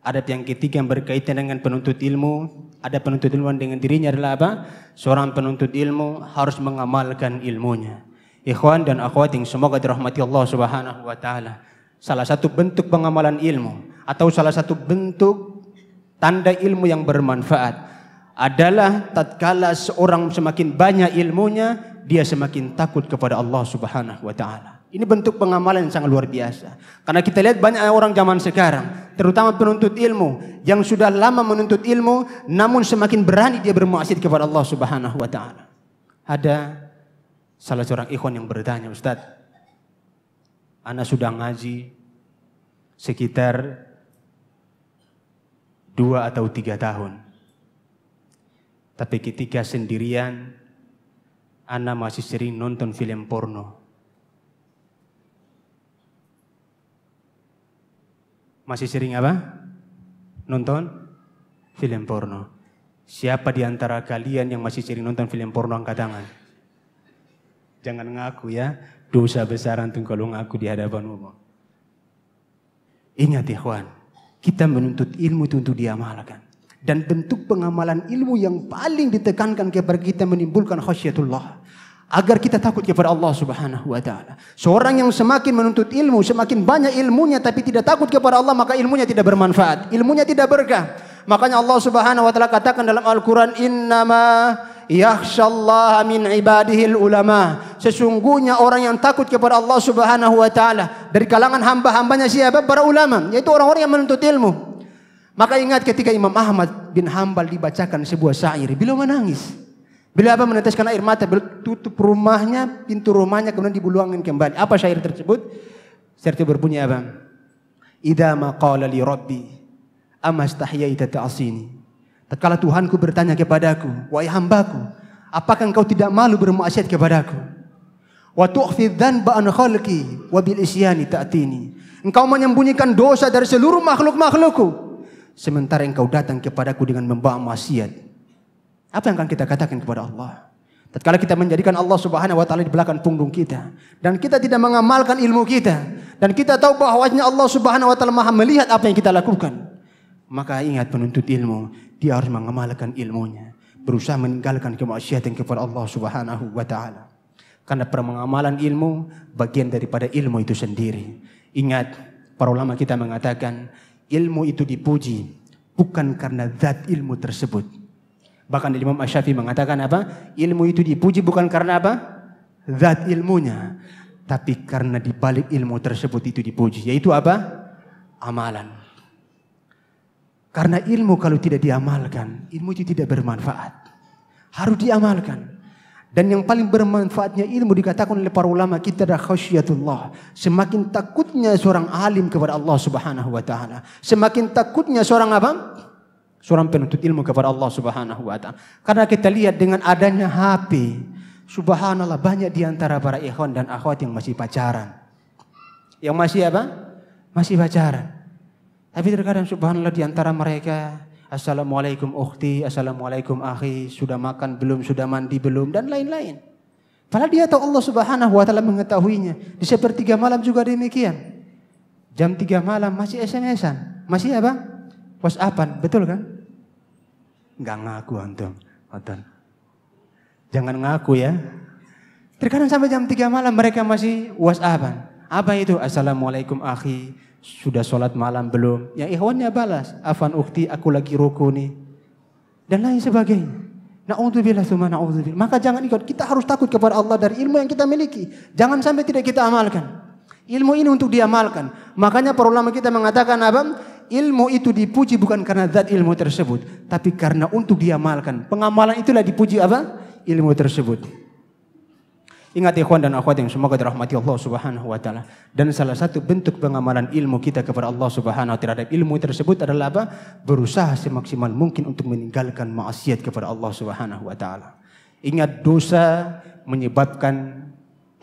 Adab yang ketiga yang berkaitan dengan penuntut ilmu, ada penuntut ilmu dengan dirinya adalah apa? Seorang penuntut ilmu harus mengamalkan ilmunya. Ikhwan dan akhwat yang semoga dirahmati Allah Subhanahu wa taala. Salah satu bentuk pengamalan ilmu atau salah satu bentuk tanda ilmu yang bermanfaat adalah tatkala seorang semakin banyak ilmunya, dia semakin takut kepada Allah Subhanahu wa taala. Ini bentuk pengamalan yang sangat luar biasa. Karena kita lihat banyak orang zaman sekarang, terutama penuntut ilmu yang sudah lama menuntut ilmu, namun semakin berani dia bermaksiat kepada Allah Subhanahu wa taala. Ada salah seorang ikhwan yang bertanya, Ustadz, anak sudah ngaji sekitar dua atau tiga tahun. Tapi ketika sendirian, anak masih sering nonton film porno Masih sering apa? Nonton film porno. Siapa di antara kalian yang masih sering nonton film porno angkat tangan? Jangan ngaku ya, dosa besar antum kalau ngaku di hadapan Allah. Ingat ikhwan, kita menuntut ilmu itu untuk diamalkan. Dan bentuk pengamalan ilmu yang paling ditekankan kepada kita menimbulkan khasyiatullah agar kita takut kepada Allah Subhanahu wa taala. Seorang yang semakin menuntut ilmu, semakin banyak ilmunya tapi tidak takut kepada Allah, maka ilmunya tidak bermanfaat, ilmunya tidak berkah. Makanya Allah Subhanahu wa taala katakan dalam Al-Qur'an innama yakhshallaha min ibadihi ulama. Sesungguhnya orang yang takut kepada Allah Subhanahu wa taala dari kalangan hamba-hambanya siapa? Para ulama, yaitu orang-orang yang menuntut ilmu. Maka ingat ketika Imam Ahmad bin Hambal dibacakan sebuah syair, beliau menangis. Beliau apa meneteskan air mata, tutup rumahnya, pintu rumahnya kemudian dibuluangin kembali. Apa syair tersebut? Syair itu berbunyi apa? Idza qala li rabbi amastahyaita ta'sini. Tatkala Tuhanku bertanya kepadaku, wahai hambaku, apakah engkau tidak malu bermaksiat kepadaku? Wa tukhfi dhanba an khalqi wa bil isyani ta'tini. Engkau menyembunyikan dosa dari seluruh makhluk-makhlukku. Sementara engkau datang kepadaku dengan membawa maksiat apa yang akan kita katakan kepada Allah? Tatkala kita menjadikan Allah Subhanahu wa taala di belakang punggung kita dan kita tidak mengamalkan ilmu kita dan kita tahu bahwasanya Allah Subhanahu wa taala Maha melihat apa yang kita lakukan. Maka ingat penuntut ilmu, dia harus mengamalkan ilmunya, berusaha meninggalkan kemaksiatan kepada Allah Subhanahu wa taala. Karena permengamalan ilmu bagian daripada ilmu itu sendiri. Ingat, para ulama kita mengatakan ilmu itu dipuji bukan karena zat ilmu tersebut, Bahkan Imam Asyafi mengatakan apa? Ilmu itu dipuji bukan karena apa? Zat ilmunya. Tapi karena dibalik ilmu tersebut itu dipuji. Yaitu apa? Amalan. Karena ilmu kalau tidak diamalkan, ilmu itu tidak bermanfaat. Harus diamalkan. Dan yang paling bermanfaatnya ilmu dikatakan oleh para ulama kita adalah khasyiatullah. Semakin takutnya seorang alim kepada Allah Subhanahu wa taala, semakin takutnya seorang apa? Seorang penuntut ilmu kepada Allah subhanahu wa ta'ala. Karena kita lihat dengan adanya HP. Subhanallah banyak di antara para ikhwan dan akhwat yang masih pacaran. Yang masih apa? Masih pacaran. Tapi terkadang subhanallah di antara mereka. Assalamualaikum ukhti, assalamualaikum akhi. Sudah makan belum, sudah mandi belum, dan lain-lain. Padahal dia tahu Allah subhanahu wa ta'ala mengetahuinya. Di sepertiga malam juga demikian. Jam tiga malam masih SMS-an. Masih apa? Whatsappan, betul kan? Nggak ngaku antum. Otan. Jangan ngaku ya. Terkadang sampai jam 3 malam mereka masih whatsappan. Apa itu? Assalamualaikum akhi. Sudah sholat malam belum? Ya ikhwannya balas. Afan ukti aku lagi ruku nih. Dan lain sebagainya. Na'udzubillah summa na'udzubillah. Maka jangan ikut. Kita harus takut kepada Allah dari ilmu yang kita miliki. Jangan sampai tidak kita amalkan. Ilmu ini untuk diamalkan. Makanya para ulama kita mengatakan apa? ilmu itu dipuji bukan karena zat ilmu tersebut, tapi karena untuk diamalkan. Pengamalan itulah dipuji apa? Ilmu tersebut. Ingat ikhwan dan akhwat yang semoga dirahmati Allah Subhanahu wa taala. Dan salah satu bentuk pengamalan ilmu kita kepada Allah Subhanahu wa taala terhadap ilmu tersebut adalah apa? Berusaha semaksimal mungkin untuk meninggalkan maksiat kepada Allah Subhanahu wa taala. Ingat dosa menyebabkan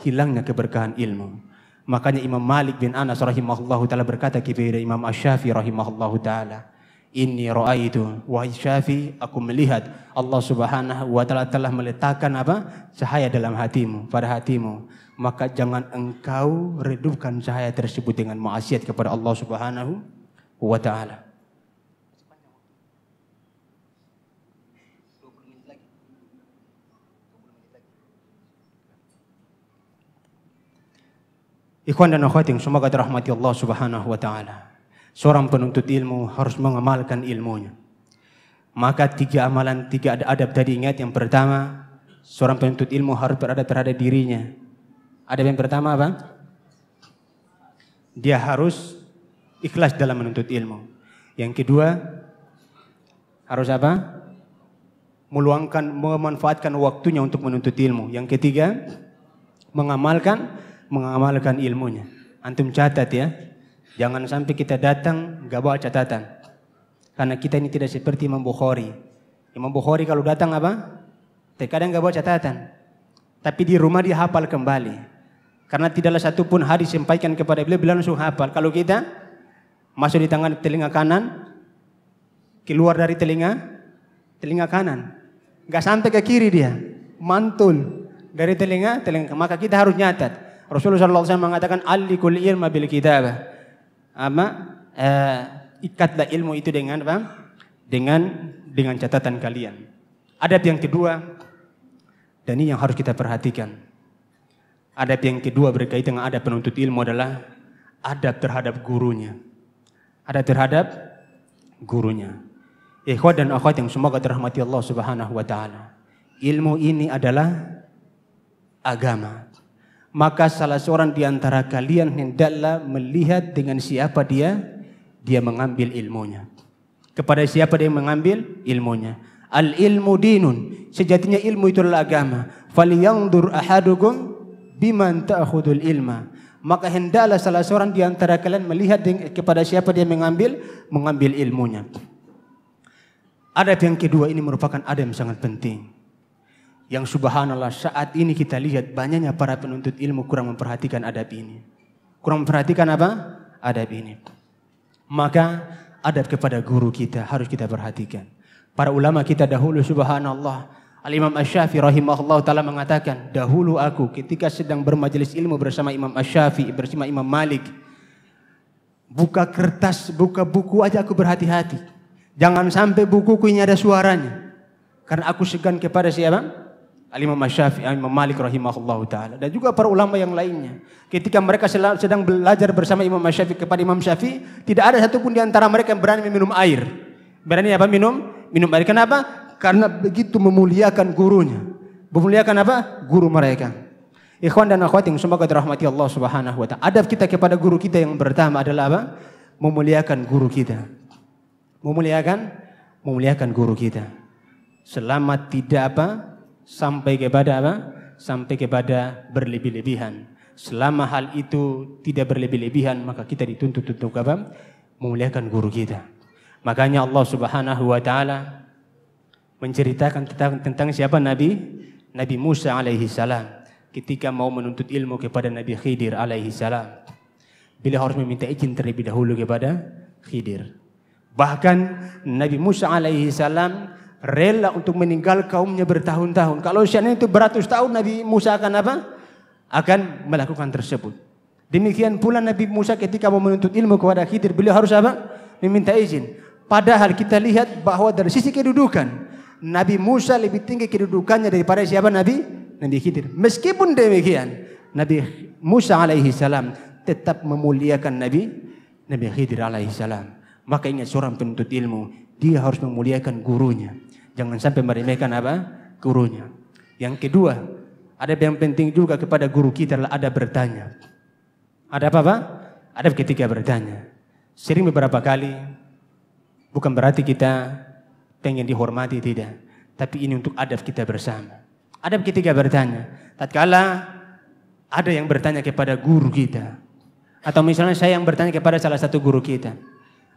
hilangnya keberkahan ilmu. Makanya Imam Malik bin Anas rahimahullahu taala berkata kepada Imam Asy-Syafi'i rahimahullahu taala, "Inni raaitu wa Syafi'i, aku melihat Allah Subhanahu wa taala telah meletakkan apa? cahaya dalam hatimu, pada hatimu. Maka jangan engkau redupkan cahaya tersebut dengan maksiat kepada Allah Subhanahu wa taala." Ikhwan dan akhwat yang semoga dirahmati Allah Subhanahu wa taala. Seorang penuntut ilmu harus mengamalkan ilmunya. Maka tiga amalan, tiga adab tadi ingat. Yang pertama, seorang penuntut ilmu harus berada terhadap dirinya. Ada yang pertama apa? Dia harus ikhlas dalam menuntut ilmu. Yang kedua, harus apa? Meluangkan, memanfaatkan waktunya untuk menuntut ilmu. Yang ketiga, mengamalkan mengamalkan ilmunya. Antum catat ya. Jangan sampai kita datang gak bawa catatan. Karena kita ini tidak seperti Imam Bukhari. Imam Bukhari kalau datang apa? Terkadang gak bawa catatan. Tapi di rumah dia hafal kembali. Karena tidaklah satu pun hari sampaikan kepada beliau, beliau langsung hafal. Kalau kita masuk di tangan telinga kanan, keluar dari telinga, telinga kanan. Gak sampai ke kiri dia, mantul dari telinga, telinga. Maka kita harus nyatat. Rasulullah SAW mengatakan alikul ilma bil kita Apa? Eh, ikatlah ilmu itu dengan apa? Dengan dengan catatan kalian. Adab yang kedua dan ini yang harus kita perhatikan. Adab yang kedua berkaitan dengan adab penuntut ilmu adalah adab terhadap gurunya. Adab terhadap gurunya. Ikhwat dan akhwat yang semoga terahmati Allah Subhanahu wa taala. Ilmu ini adalah agama maka salah seorang di antara kalian hendaklah melihat dengan siapa dia dia mengambil ilmunya. Kepada siapa dia mengambil ilmunya? Al ilmu dinun. Sejatinya ilmu itu adalah agama. Falyandur ahadukum biman ta'khudul ilma. Maka hendaklah salah seorang di antara kalian melihat kepada siapa dia mengambil mengambil ilmunya. Adab yang kedua ini merupakan adab yang sangat penting yang subhanallah saat ini kita lihat banyaknya para penuntut ilmu kurang memperhatikan adab ini. Kurang memperhatikan apa? Adab ini. Maka adab kepada guru kita harus kita perhatikan. Para ulama kita dahulu subhanallah. Al-Imam Asyafi rahimahullah ta'ala mengatakan, dahulu aku ketika sedang bermajelis ilmu bersama Imam Asyafi, bersama Imam Malik. Buka kertas, buka buku aja aku berhati-hati. Jangan sampai bukuku ini ada suaranya. Karena aku segan kepada siapa? Al-Imam Syafi'i, Imam Malik rahimahullahu taala dan juga para ulama yang lainnya. Ketika mereka sedang belajar bersama Imam Syafi'i kepada Imam Syafi'i, tidak ada satupun di antara mereka yang berani minum air. Berani apa minum? Minum air. Kenapa? Karena begitu memuliakan gurunya. Memuliakan apa? Guru mereka. Ikhwan dan akhwat yang semoga dirahmati Allah Subhanahu wa taala. Adab kita kepada guru kita yang pertama adalah apa? Memuliakan guru kita. Memuliakan memuliakan guru kita. Selama tidak apa? sampai kepada apa? Sampai kepada berlebih-lebihan. Selama hal itu tidak berlebih-lebihan, maka kita dituntut untuk apa? Memuliakan guru kita. Makanya Allah Subhanahu wa taala menceritakan tentang, tentang siapa Nabi Nabi Musa alaihi salam ketika mau menuntut ilmu kepada Nabi Khidir alaihi salam. Beliau harus meminta izin terlebih dahulu kepada Khidir. Bahkan Nabi Musa alaihi salam rela untuk meninggal kaumnya bertahun-tahun. Kalau usianya itu beratus tahun Nabi Musa akan apa? Akan melakukan tersebut. Demikian pula Nabi Musa ketika mau menuntut ilmu kepada Khidir, beliau harus apa? Meminta izin. Padahal kita lihat bahwa dari sisi kedudukan, Nabi Musa lebih tinggi kedudukannya daripada siapa Nabi? Nabi Khidir. Meskipun demikian, Nabi Musa alaihi salam tetap memuliakan Nabi Nabi Khidir alaihi salam. Maka ingat seorang penuntut ilmu, dia harus memuliakan gurunya. Jangan sampai meremehkan apa? Gurunya. Yang kedua, ada yang penting juga kepada guru kita adalah ada bertanya. Ada apa? pak? Ada ketika bertanya. Sering beberapa kali, bukan berarti kita pengen dihormati, tidak. Tapi ini untuk adab kita bersama. Adab ketika bertanya. Tatkala ada yang bertanya kepada guru kita. Atau misalnya saya yang bertanya kepada salah satu guru kita.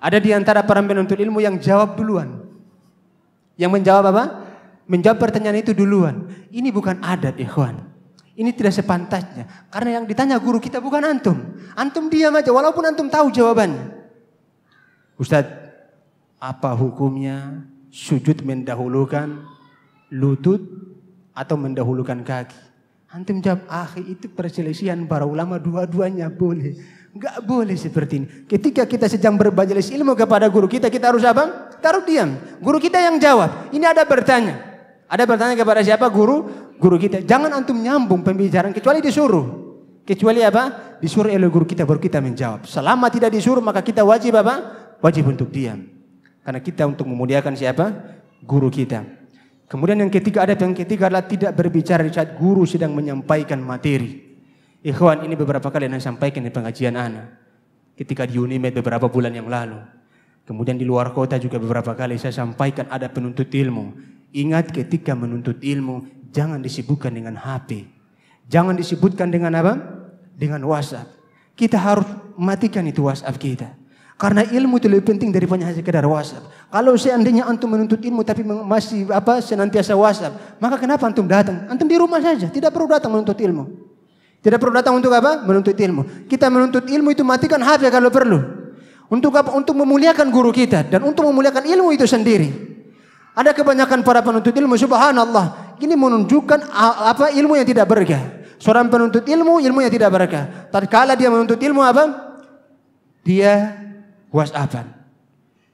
Ada di antara para penuntut ilmu yang jawab duluan. Yang menjawab apa? Menjawab pertanyaan itu duluan. Ini bukan adat, ikhwan. Ini tidak sepantasnya. Karena yang ditanya guru kita bukan antum. Antum diam aja walaupun antum tahu jawabannya. Ustadz, apa hukumnya sujud mendahulukan lutut atau mendahulukan kaki? Antum jawab, akhir itu perselisihan para ulama dua-duanya boleh. Gak boleh seperti ini. Ketika kita sedang berbajalis ilmu kepada guru kita, kita harus apa? taruh diam. Guru kita yang jawab. Ini ada bertanya. Ada bertanya kepada siapa guru? Guru kita. Jangan antum nyambung pembicaraan kecuali disuruh. Kecuali apa? Disuruh oleh guru kita baru kita menjawab. Selama tidak disuruh maka kita wajib apa? Wajib untuk diam. Karena kita untuk memuliakan siapa? Guru kita. Kemudian yang ketiga ada yang ketiga adalah tidak berbicara di saat guru sedang menyampaikan materi. Ikhwan ini beberapa kali yang saya sampaikan di pengajian anak. Ketika di Unimed beberapa bulan yang lalu. Kemudian di luar kota juga beberapa kali saya sampaikan ada penuntut ilmu. Ingat ketika menuntut ilmu, jangan disibukkan dengan HP. Jangan disebutkan dengan apa? Dengan WhatsApp. Kita harus matikan itu WhatsApp kita. Karena ilmu itu lebih penting daripada hanya sekedar WhatsApp. Kalau seandainya antum menuntut ilmu tapi masih apa senantiasa WhatsApp, maka kenapa antum datang? Antum di rumah saja, tidak perlu datang menuntut ilmu. Tidak perlu datang untuk apa? Menuntut ilmu. Kita menuntut ilmu itu matikan HP kalau perlu. Untuk apa? Untuk memuliakan guru kita dan untuk memuliakan ilmu itu sendiri. Ada kebanyakan para penuntut ilmu subhanallah. Ini menunjukkan apa ilmu yang tidak berharga. Seorang penuntut ilmu, ilmu yang tidak berharga. Tatkala dia menuntut ilmu apa? Dia WhatsAppan.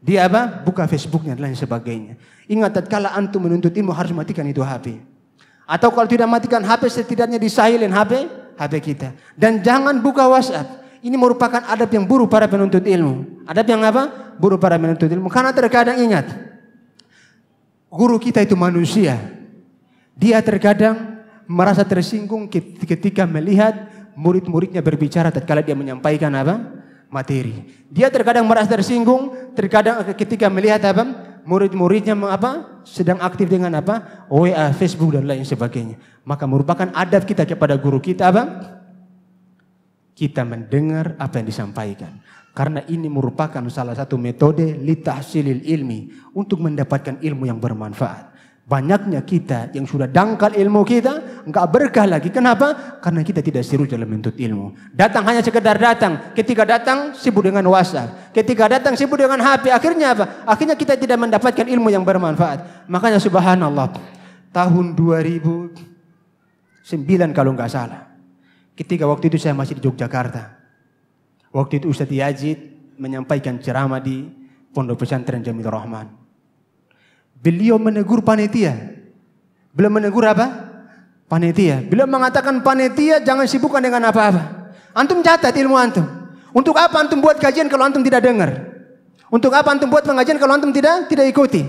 Dia apa? Buka Facebooknya dan lain sebagainya. Ingat tatkala antum menuntut ilmu harus matikan itu HP. Atau kalau tidak matikan HP setidaknya di HP, HP kita. Dan jangan buka WhatsApp. Ini merupakan adab yang buruk para penuntut ilmu. Adab yang apa? Buruk para penuntut ilmu. Karena terkadang ingat, guru kita itu manusia. Dia terkadang merasa tersinggung ketika melihat murid-muridnya berbicara tatkala dia menyampaikan apa? materi. Dia terkadang merasa tersinggung, terkadang ketika melihat apa? murid-muridnya apa? sedang aktif dengan apa? WA, Facebook dan lain sebagainya. Maka merupakan adab kita kepada guru kita apa? kita mendengar apa yang disampaikan. Karena ini merupakan salah satu metode litahsilil ilmi untuk mendapatkan ilmu yang bermanfaat. Banyaknya kita yang sudah dangkal ilmu kita, enggak berkah lagi. Kenapa? Karena kita tidak seru dalam menuntut ilmu. Datang hanya sekedar datang. Ketika datang sibuk dengan WhatsApp. Ketika datang sibuk dengan HP. Akhirnya apa? Akhirnya kita tidak mendapatkan ilmu yang bermanfaat. Makanya subhanallah. Tahun 2009 kalau enggak salah. Ketika waktu itu saya masih di Yogyakarta. Waktu itu Ustadz Yazid menyampaikan ceramah di Pondok Pesantren Jamil Rahman. Beliau menegur panitia. Beliau menegur apa? Panitia. Beliau mengatakan panitia jangan sibukkan dengan apa-apa. Antum catat ilmu antum. Untuk apa antum buat kajian kalau antum tidak dengar? Untuk apa antum buat pengajian kalau antum tidak tidak ikuti?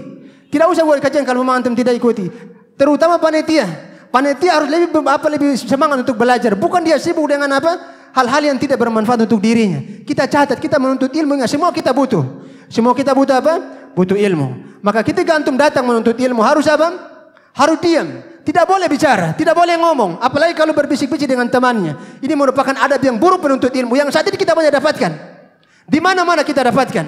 Tidak usah buat kajian kalau memang antum tidak ikuti. Terutama panitia. Panitia harus lebih apa lebih semangat untuk belajar. Bukan dia sibuk dengan apa? Hal-hal yang tidak bermanfaat untuk dirinya. Kita catat, kita menuntut ilmu. Semua kita butuh. Semua kita butuh apa? Butuh ilmu. Maka kita gantung datang menuntut ilmu harus apa? Harus diam. Tidak boleh bicara, tidak boleh ngomong. Apalagi kalau berbisik-bisik dengan temannya. Ini merupakan adab yang buruk menuntut ilmu yang saat ini kita banyak dapatkan. Di mana-mana kita dapatkan.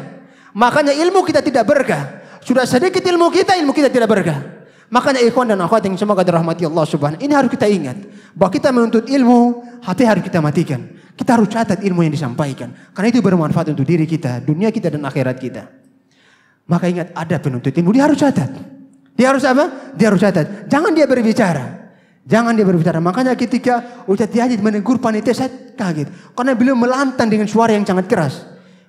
Makanya ilmu kita tidak berkah. Sudah sedikit ilmu kita, ilmu kita tidak berkah. Makanya ikhwan dan akhwat yang semoga dirahmati Allah subhanahu. Ini harus kita ingat. Bahwa kita menuntut ilmu, hati harus kita matikan. Kita harus catat ilmu yang disampaikan. Karena itu bermanfaat untuk diri kita, dunia kita dan akhirat kita. Maka ingat ada penuntut ilmu, dia harus catat. Dia harus apa? Dia harus catat. Jangan dia berbicara. Jangan dia berbicara. Makanya ketika Ustaz Yazid menegur panitia saya kaget. Karena beliau melantan dengan suara yang sangat keras.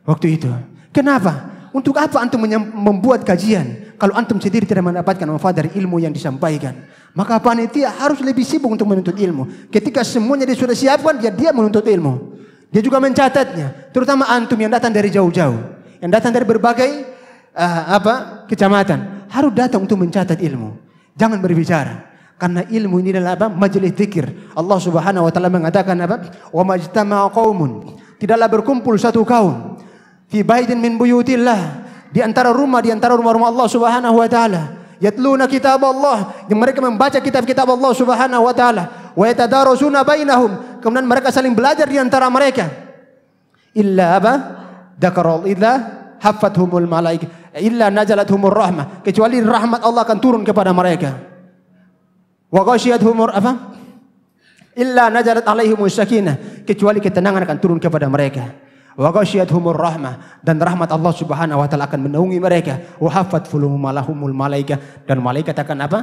Waktu itu. Kenapa? Untuk apa antum membuat kajian? Kalau antum sendiri tidak mendapatkan manfaat dari ilmu yang disampaikan, maka panitia harus lebih sibuk untuk menuntut ilmu. Ketika semuanya dia sudah siapkan, dia ya dia menuntut ilmu. Dia juga mencatatnya, terutama antum yang datang dari jauh-jauh, yang datang dari berbagai uh, apa kecamatan, harus datang untuk mencatat ilmu. Jangan berbicara karena ilmu ini adalah apa? Majelis zikir. Allah Subhanahu wa taala mengatakan apa? Wa majtama'a qaumun. Tidaklah berkumpul satu kaum fi baitin min buyutillah di antara rumah di antara rumah-rumah Allah Subhanahu wa taala. Yatluna kitab Allah, yang mereka membaca kitab-kitab Allah Subhanahu wa taala. Wa yatadarusuna bainahum, kemudian mereka saling belajar di antara mereka. Illa apa? dakarul illa hafathumul malaik illa najalathumur rahmah kecuali rahmat Allah akan turun kepada mereka wa ghashiyathumur apa illa najalat alaihimus sakinah kecuali ketenangan akan turun kepada mereka rahmah dan rahmat Allah Subhanahu wa taala akan menaungi mereka. malaika dan malaikat akan apa?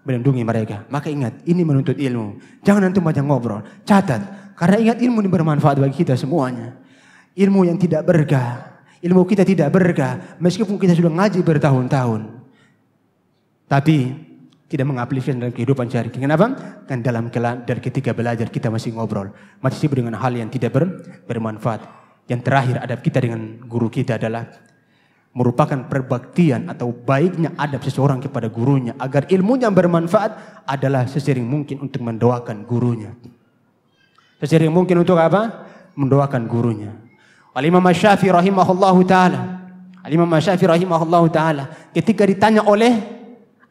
melindungi mereka. Maka ingat, ini menuntut ilmu. Jangan antum banyak ngobrol. Catat, karena ingat ilmu ini bermanfaat bagi kita semuanya. Ilmu yang tidak berkah, ilmu kita tidak berkah meskipun kita sudah ngaji bertahun-tahun. Tapi tidak mengaplikasikan dalam kehidupan sehari. Kenapa? Kan dalam kelas dari ketika belajar kita masih ngobrol, masih sibuk dengan hal yang tidak ber, bermanfaat yang terakhir adab kita dengan guru kita adalah merupakan perbaktian atau baiknya adab seseorang kepada gurunya agar ilmunya bermanfaat adalah sesering mungkin untuk mendoakan gurunya. Sesering mungkin untuk apa? Mendoakan gurunya. Al Imam Syafi'i rahimahullahu taala. Al Imam Syafi'i rahimahullahu taala ketika ditanya oleh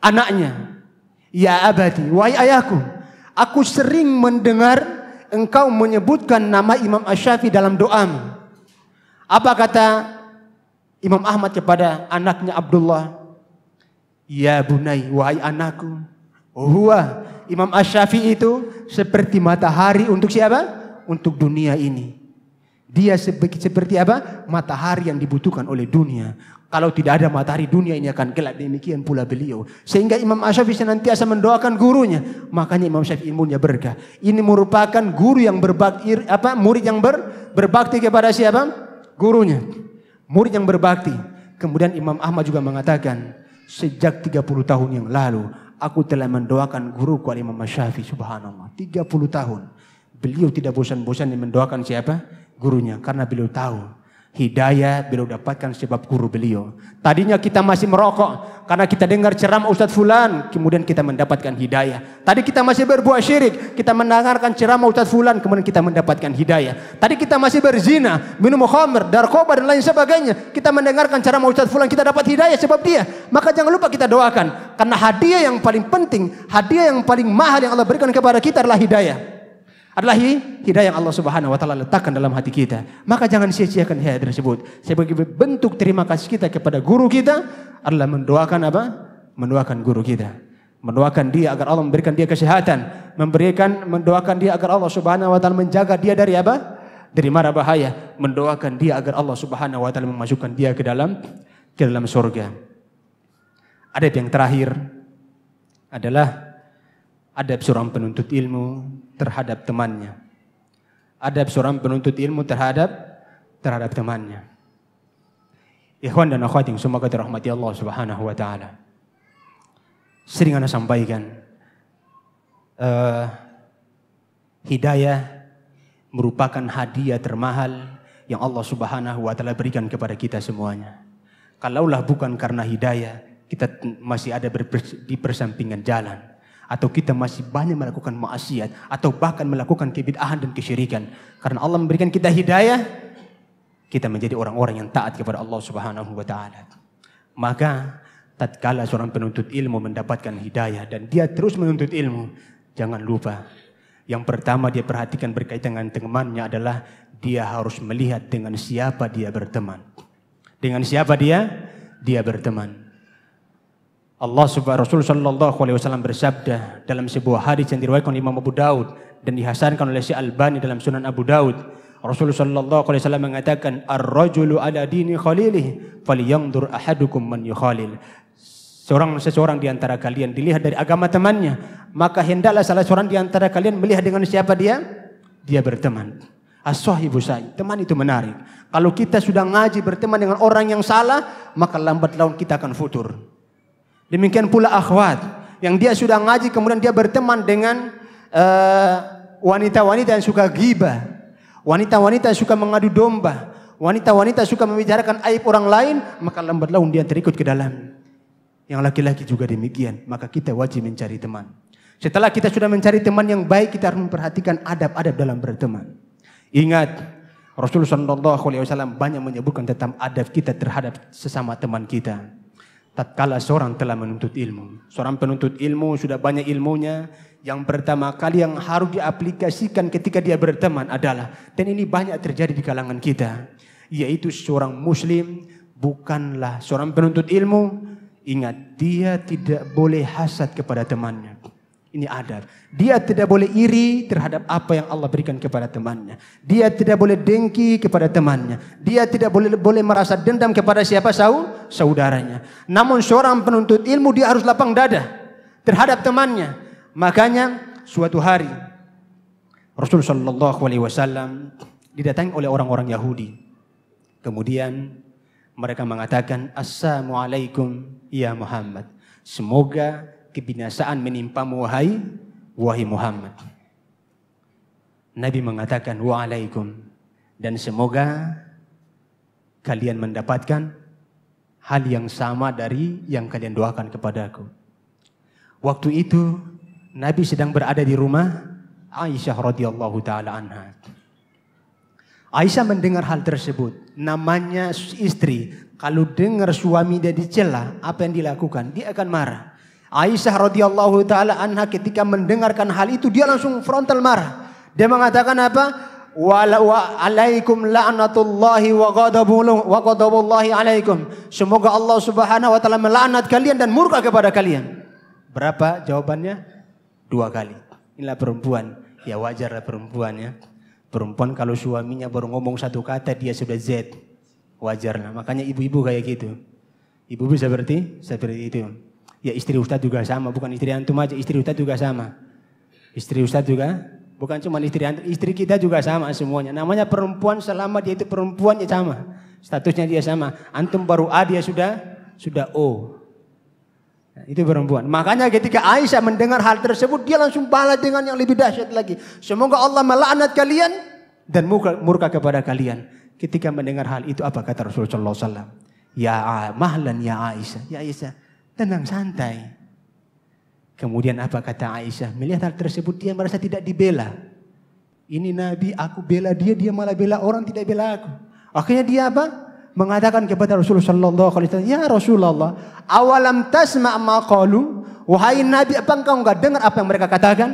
anaknya, "Ya abadi, wahai ayahku, aku sering mendengar engkau menyebutkan nama Imam asy dalam doamu." Apa kata Imam Ahmad kepada anaknya Abdullah? Ya bunai, wahai anakku. Oh wah, Imam ash Asyafi itu seperti matahari untuk siapa? Untuk dunia ini. Dia seperti apa? Matahari yang dibutuhkan oleh dunia. Kalau tidak ada matahari dunia ini akan gelap. Demikian pula beliau. Sehingga Imam ash Syafi'i senantiasa mendoakan gurunya. Makanya Imam Syafi'i ilmunya berkah. Ini merupakan guru yang berbakti, apa, murid yang ber, berbakti kepada siapa? gurunya, murid yang berbakti. Kemudian Imam Ahmad juga mengatakan, sejak 30 tahun yang lalu aku telah mendoakan guru guruku Imam Masyafi, subhanallah. 30 tahun. Beliau tidak bosan-bosan mendoakan siapa? Gurunya karena beliau tahu Hidayah beliau dapatkan sebab guru beliau. Tadinya kita masih merokok karena kita dengar ceramah Ustadz Fulan, kemudian kita mendapatkan hidayah. Tadi kita masih berbuat syirik, kita mendengarkan ceramah Ustadz Fulan, kemudian kita mendapatkan hidayah. Tadi kita masih berzina, minum khamr, narkoba dan lain sebagainya, kita mendengarkan ceramah Ustadz Fulan, kita dapat hidayah sebab dia. Maka jangan lupa kita doakan karena hadiah yang paling penting, hadiah yang paling mahal yang Allah berikan kepada kita adalah hidayah adalah hidayah yang Allah Subhanahu wa taala letakkan dalam hati kita. Maka jangan sia-siakan hidayah tersebut. Sebagai bentuk terima kasih kita kepada guru kita adalah mendoakan apa? Mendoakan guru kita. Mendoakan dia agar Allah memberikan dia kesehatan, memberikan mendoakan dia agar Allah Subhanahu wa taala menjaga dia dari apa? Dari mara bahaya, mendoakan dia agar Allah Subhanahu wa taala memasukkan dia ke dalam ke dalam surga. Adab yang terakhir adalah adab seorang penuntut ilmu terhadap temannya. Adab seorang penuntut ilmu terhadap terhadap temannya. Ikhwan dan akhwat yang semoga dirahmati Allah Subhanahu wa taala. Sering anda sampaikan uh, hidayah merupakan hadiah termahal yang Allah Subhanahu wa taala berikan kepada kita semuanya. Kalaulah bukan karena hidayah, kita masih ada di persampingan jalan atau kita masih banyak melakukan maksiat atau bahkan melakukan kebid'ahan dan kesyirikan karena Allah memberikan kita hidayah kita menjadi orang-orang yang taat kepada Allah Subhanahu wa taala maka tatkala seorang penuntut ilmu mendapatkan hidayah dan dia terus menuntut ilmu, jangan lupa yang pertama dia perhatikan berkaitan dengan temannya adalah dia harus melihat dengan siapa dia berteman. Dengan siapa dia? Dia berteman. Allah subhanahu Rasul sallallahu alaihi wasallam bersabda dalam sebuah hadis yang diriwayatkan Imam Abu Daud dan dihasankan oleh si Albani dalam Sunan Abu Daud. Rasul sallallahu alaihi wasallam mengatakan ar-rajulu ala dini khalilih falyanzur ahadukum man yukhalil. Seorang seseorang di antara kalian dilihat dari agama temannya, maka hendaklah salah seorang di antara kalian melihat dengan siapa dia dia berteman. As-sahibu teman itu menarik. Kalau kita sudah ngaji berteman dengan orang yang salah, maka lambat laun kita akan futur. Demikian pula akhwat yang dia sudah ngaji kemudian dia berteman dengan eh, wanita-wanita uh, yang suka ghibah, wanita-wanita yang suka mengadu domba, wanita-wanita suka membicarakan aib orang lain, maka lambat laun dia terikut ke dalam. Yang laki-laki juga demikian, maka kita wajib mencari teman. Setelah kita sudah mencari teman yang baik, kita harus memperhatikan adab-adab dalam berteman. Ingat, Rasulullah SAW banyak menyebutkan tentang adab kita terhadap sesama teman kita tatkala seorang telah menuntut ilmu. Seorang penuntut ilmu sudah banyak ilmunya. Yang pertama kali yang harus diaplikasikan ketika dia berteman adalah dan ini banyak terjadi di kalangan kita yaitu seorang muslim bukanlah seorang penuntut ilmu ingat dia tidak boleh hasad kepada temannya. Ini adab. Dia tidak boleh iri terhadap apa yang Allah berikan kepada temannya. Dia tidak boleh dengki kepada temannya. Dia tidak boleh boleh merasa dendam kepada siapa sahu saudaranya. Namun seorang penuntut ilmu dia harus lapang dada terhadap temannya. Makanya suatu hari Rasulullah Shallallahu Alaihi Wasallam didatangi oleh orang-orang Yahudi. Kemudian mereka mengatakan Assalamualaikum ya Muhammad. Semoga kebinasaan menimpa wahai wahai Muhammad. Nabi mengatakan waalaikum dan semoga kalian mendapatkan hal yang sama dari yang kalian doakan kepadaku. Waktu itu Nabi sedang berada di rumah Aisyah radhiyallahu taala anha. Aisyah mendengar hal tersebut. Namanya istri, kalau dengar suami dia dicela, apa yang dilakukan? Dia akan marah. Aisyah radhiyallahu taala anha ketika mendengarkan hal itu dia langsung frontal marah. Dia mengatakan apa? Wa, wa alaikum la'natullahi wa ghadabuhu wa ghadabullahi alaikum. Semoga Allah Subhanahu wa taala melaknat kalian dan murka kepada kalian. Berapa jawabannya? Dua kali. Inilah perempuan. Ya lah perempuan ya. Perempuan kalau suaminya baru ngomong satu kata dia sudah Z. Wajar lah. Makanya ibu-ibu kayak gitu. Ibu-ibu seperti seperti itu. Ya istri Ustadz juga sama, bukan istri antum aja, istri Ustadz juga sama. Istri Ustadz juga, bukan cuma istri antum, istri kita juga sama semuanya. Namanya perempuan selama dia itu perempuan ya sama. Statusnya dia sama. Antum baru A dia sudah, sudah O. Nah, itu perempuan. Makanya ketika Aisyah mendengar hal tersebut, dia langsung balas dengan yang lebih dahsyat lagi. Semoga Allah melaknat kalian dan murka, murka kepada kalian. Ketika mendengar hal itu, apa kata Rasulullah SAW? Ya ah, mahlan ya Aisyah. Ya Aisyah tenang santai. Kemudian apa kata Aisyah? Melihat hal tersebut dia merasa tidak dibela. Ini Nabi, aku bela dia, dia malah bela orang tidak bela aku. Akhirnya dia apa? Mengatakan kepada Rasulullah Shallallahu Alaihi Wasallam, ya Rasulullah, awalam tasma ma qalu? Wahai Nabi, apa engkau enggak dengar apa yang mereka katakan?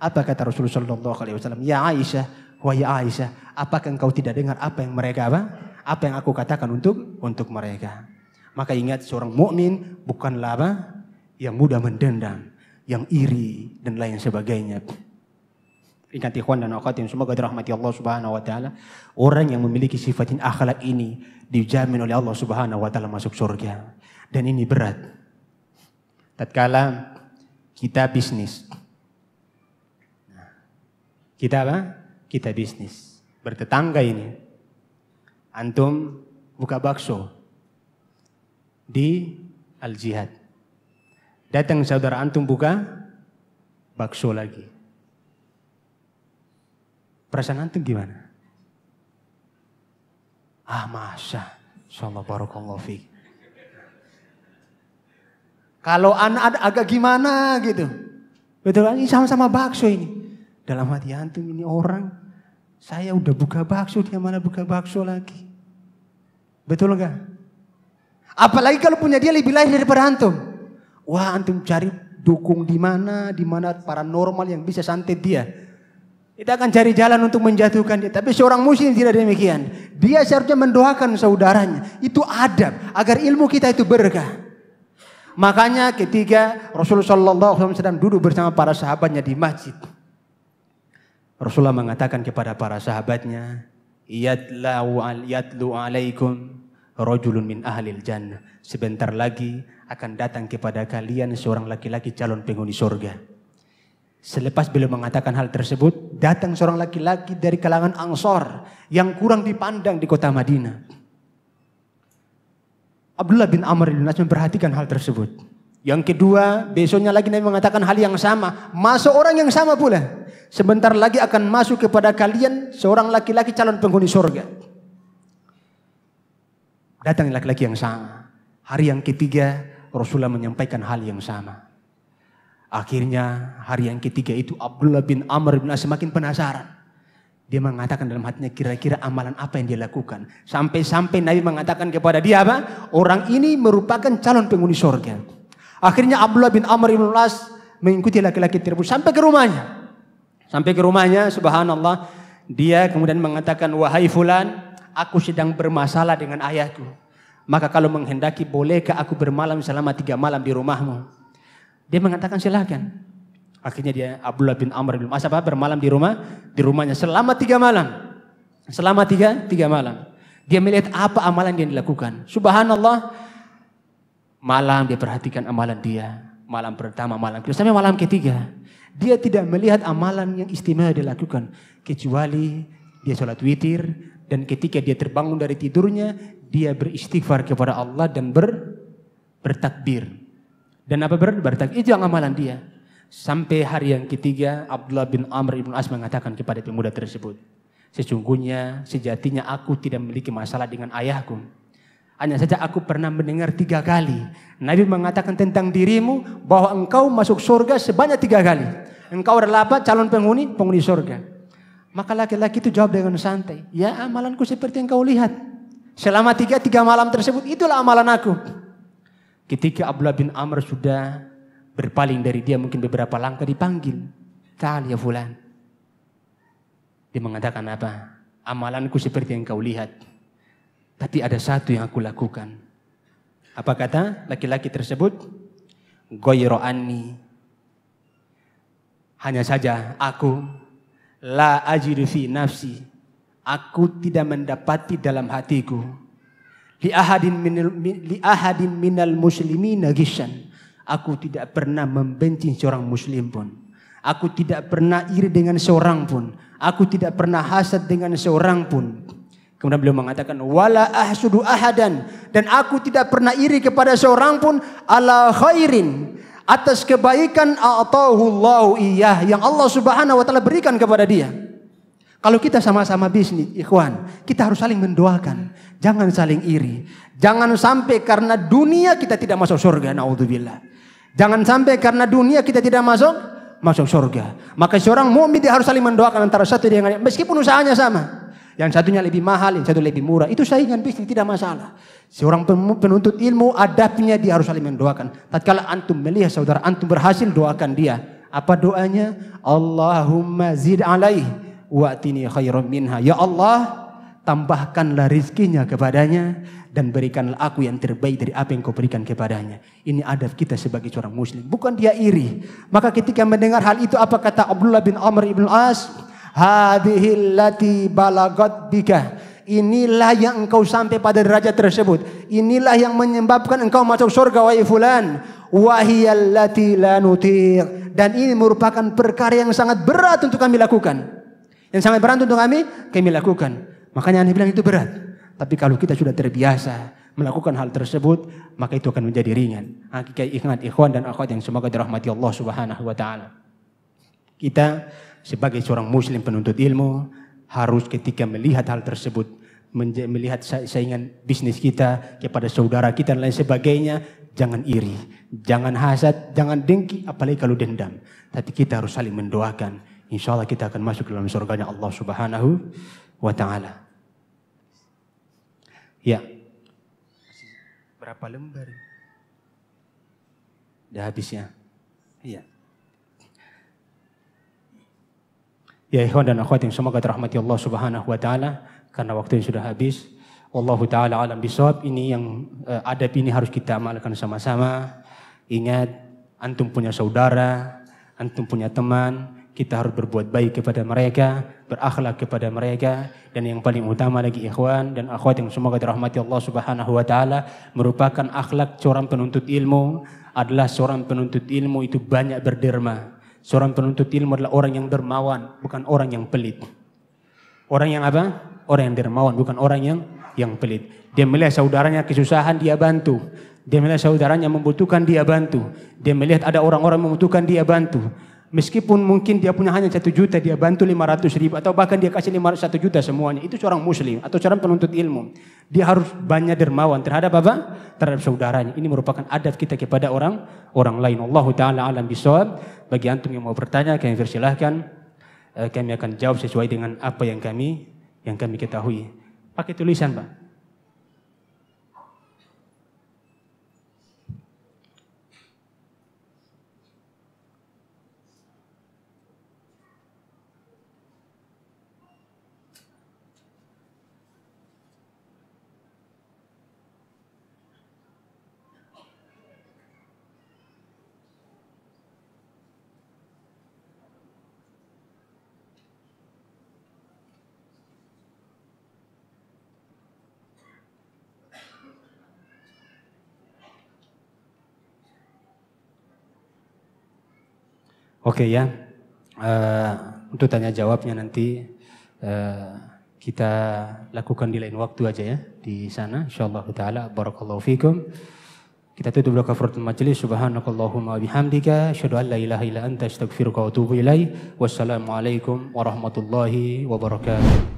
Apa kata Rasulullah Shallallahu Alaihi Wasallam? Ya Aisyah, wahai Aisyah, apakah engkau tidak dengar apa yang mereka apa? Apa yang aku katakan untuk untuk mereka? Maka ingat seorang mukmin bukanlah apa? Yang mudah mendendam, yang iri dan lain sebagainya. Ingat ikhwan dan akhwat yang semoga dirahmati Allah Subhanahu wa taala, orang yang memiliki sifat akhlak ini dijamin oleh Allah Subhanahu wa taala masuk surga. Dan ini berat. Tatkala kita bisnis. Kita apa? Kita bisnis. Bertetangga ini. Antum buka bakso, di al-jihad. Datang saudara antum buka bakso lagi. Perasaan antum gimana? Ah masya. Insyaallah barokallahu fiik. Kalau anak ada agak gimana gitu. Betul kan? Ini sama-sama bakso ini. Dalam hati antum ini orang. Saya udah buka bakso, dia mana buka bakso lagi. Betul enggak? Apalagi kalau punya dia lebih lain daripada antum. Wah antum cari dukung di mana, di mana paranormal yang bisa santet dia. Kita akan cari jalan untuk menjatuhkan dia. Tapi seorang muslim tidak demikian. Dia seharusnya mendoakan saudaranya. Itu adab agar ilmu kita itu berkah. Makanya ketika Rasulullah SAW sedang duduk bersama para sahabatnya di masjid. Rasulullah mengatakan kepada para sahabatnya, Yatlu alaikum rojulun min ahlil jannah. Sebentar lagi akan datang kepada kalian seorang laki-laki calon penghuni surga. Selepas beliau mengatakan hal tersebut, datang seorang laki-laki dari kalangan Ansor yang kurang dipandang di kota Madinah. Abdullah bin Amr bin Nas memperhatikan hal tersebut. Yang kedua, besoknya lagi Nabi mengatakan hal yang sama. Masuk orang yang sama pula. Sebentar lagi akan masuk kepada kalian seorang laki-laki calon penghuni surga. Datang laki-laki yang sama. Hari yang ketiga Rasulullah menyampaikan hal yang sama. Akhirnya hari yang ketiga itu Abdullah bin Amr bin As semakin penasaran. Dia mengatakan dalam hatinya kira-kira amalan apa yang dia lakukan. Sampai-sampai Nabi mengatakan kepada dia apa? Orang ini merupakan calon penghuni surga. Akhirnya Abdullah bin Amr bin As mengikuti laki-laki tersebut sampai ke rumahnya. Sampai ke rumahnya subhanallah dia kemudian mengatakan wahai fulan aku sedang bermasalah dengan ayahku. Maka kalau menghendaki bolehkah aku bermalam selama tiga malam di rumahmu? Dia mengatakan silahkan. Akhirnya dia Abdullah bin Amr bin Masabah bermalam di rumah di rumahnya selama tiga malam. Selama tiga tiga malam. Dia melihat apa amalan yang dilakukan. Subhanallah. Malam dia perhatikan amalan dia. Malam pertama, malam kedua, sampai malam ketiga. Dia tidak melihat amalan yang istimewa dilakukan. Kecuali dia sholat witir, dan ketika dia terbangun dari tidurnya, dia beristighfar kepada Allah dan ber, bertakbir. Dan apa ber, bertakbir? Itu yang amalan dia. Sampai hari yang ketiga, Abdullah bin Amr ibn As mengatakan kepada pemuda tersebut, Sesungguhnya, sejatinya aku tidak memiliki masalah dengan ayahku. Hanya saja aku pernah mendengar tiga kali. Nabi mengatakan tentang dirimu bahwa engkau masuk surga sebanyak tiga kali. Engkau adalah apa? Calon penghuni? Penghuni surga. Maka laki-laki itu jawab dengan santai, ya amalanku seperti yang kau lihat. Selama tiga-tiga malam tersebut itulah amalan aku. Ketika Abdullah bin Amr sudah berpaling dari dia mungkin beberapa langkah dipanggil. Ta'al ya fulan. Dia mengatakan apa? Amalanku seperti yang kau lihat. Tapi ada satu yang aku lakukan. Apa kata laki-laki tersebut? Goyro anni. Hanya saja aku la ajidu fi nafsi aku tidak mendapati dalam hatiku li ahadin minal, li ahadin minal muslimin gishan aku tidak pernah membenci seorang muslim pun aku tidak pernah iri dengan seorang pun aku tidak pernah hasad dengan seorang pun Kemudian beliau mengatakan wala ahsudu ahadan dan aku tidak pernah iri kepada seorang pun ala khairin atas kebaikan atauhullahu iyah yang Allah Subhanahu wa taala berikan kepada dia. Kalau kita sama-sama bisnis, ikhwan, kita harus saling mendoakan. Jangan saling iri. Jangan sampai karena dunia kita tidak masuk surga, naudzubillah. Jangan sampai karena dunia kita tidak masuk masuk surga. Maka seorang mukmin dia harus saling mendoakan antara satu dengan yang lain meskipun usahanya sama. Yang satunya lebih mahal, yang satu lebih murah. Itu saingan bisnis tidak masalah. Seorang penuntut ilmu adabnya dia harus saling mendoakan. Tatkala antum melihat saudara antum berhasil doakan dia. Apa doanya? Allahumma zid alaih wa'tini khairan minha. Ya Allah, tambahkanlah rizkinya kepadanya dan berikanlah aku yang terbaik dari apa yang kau berikan kepadanya. Ini adab kita sebagai seorang muslim. Bukan dia iri. Maka ketika mendengar hal itu apa kata Abdullah bin Amr ibn As? hadihillati balagot bika. Inilah yang engkau sampai pada derajat tersebut. Inilah yang menyebabkan engkau masuk surga wahai fulan. Wahiyallati la nutir. Dan ini merupakan perkara yang sangat berat untuk kami lakukan. Yang sangat berat untuk kami, kami lakukan. Makanya Anda bilang itu berat. Tapi kalau kita sudah terbiasa melakukan hal tersebut, maka itu akan menjadi ringan. Hakikat ah, ingat ikhwan dan akhwat yang semoga dirahmati Allah Subhanahu wa taala. Kita sebagai seorang muslim penuntut ilmu harus ketika melihat hal tersebut melihat saingan bisnis kita kepada saudara kita dan lain sebagainya jangan iri jangan hasad jangan dengki apalagi kalau dendam tapi kita harus saling mendoakan insya Allah kita akan masuk dalam surganya Allah subhanahu wa ta'ala ya berapa lembar udah habisnya iya Ya ikhwan dan akhwat yang semoga dirahmati Allah Subhanahu wa taala karena waktu yang sudah habis. Allah taala alam bisawab. Ini yang uh, adab ini harus kita amalkan sama-sama. Ingat antum punya saudara, antum punya teman, kita harus berbuat baik kepada mereka, berakhlak kepada mereka dan yang paling utama lagi ikhwan dan akhwat yang semoga dirahmati Allah Subhanahu wa taala merupakan akhlak seorang penuntut ilmu adalah seorang penuntut ilmu itu banyak berderma Seorang penuntut ilmu adalah orang yang dermawan, bukan orang yang pelit. Orang yang apa? Orang yang dermawan, bukan orang yang yang pelit. Dia melihat saudaranya kesusahan, dia bantu. Dia melihat saudaranya membutuhkan, dia bantu. Dia melihat ada orang-orang membutuhkan, dia bantu. Meskipun mungkin dia punya hanya satu juta, dia bantu lima ratus ribu atau bahkan dia kasih lima ratus satu juta semuanya. Itu seorang muslim atau seorang penuntut ilmu. Dia harus banyak dermawan terhadap apa? Terhadap saudaranya. Ini merupakan adab kita kepada orang orang lain. Allah taala alam bisawab. Bagi antum yang mau bertanya kami persilahkan. Eh, kami akan jawab sesuai dengan apa yang kami yang kami ketahui. Pakai tulisan, Pak. Oke okay, ya, uh, untuk tanya jawabnya nanti uh, kita lakukan di lain waktu aja ya di sana. Insyaallah taala barakallahu fikum. Kita tutup doa kafaratul majlis. Subhanakallahumma bihamdika asyhadu an la ilaha illa anta astaghfiruka wa atubu ilaik. Wassalamualaikum warahmatullahi wabarakatuh.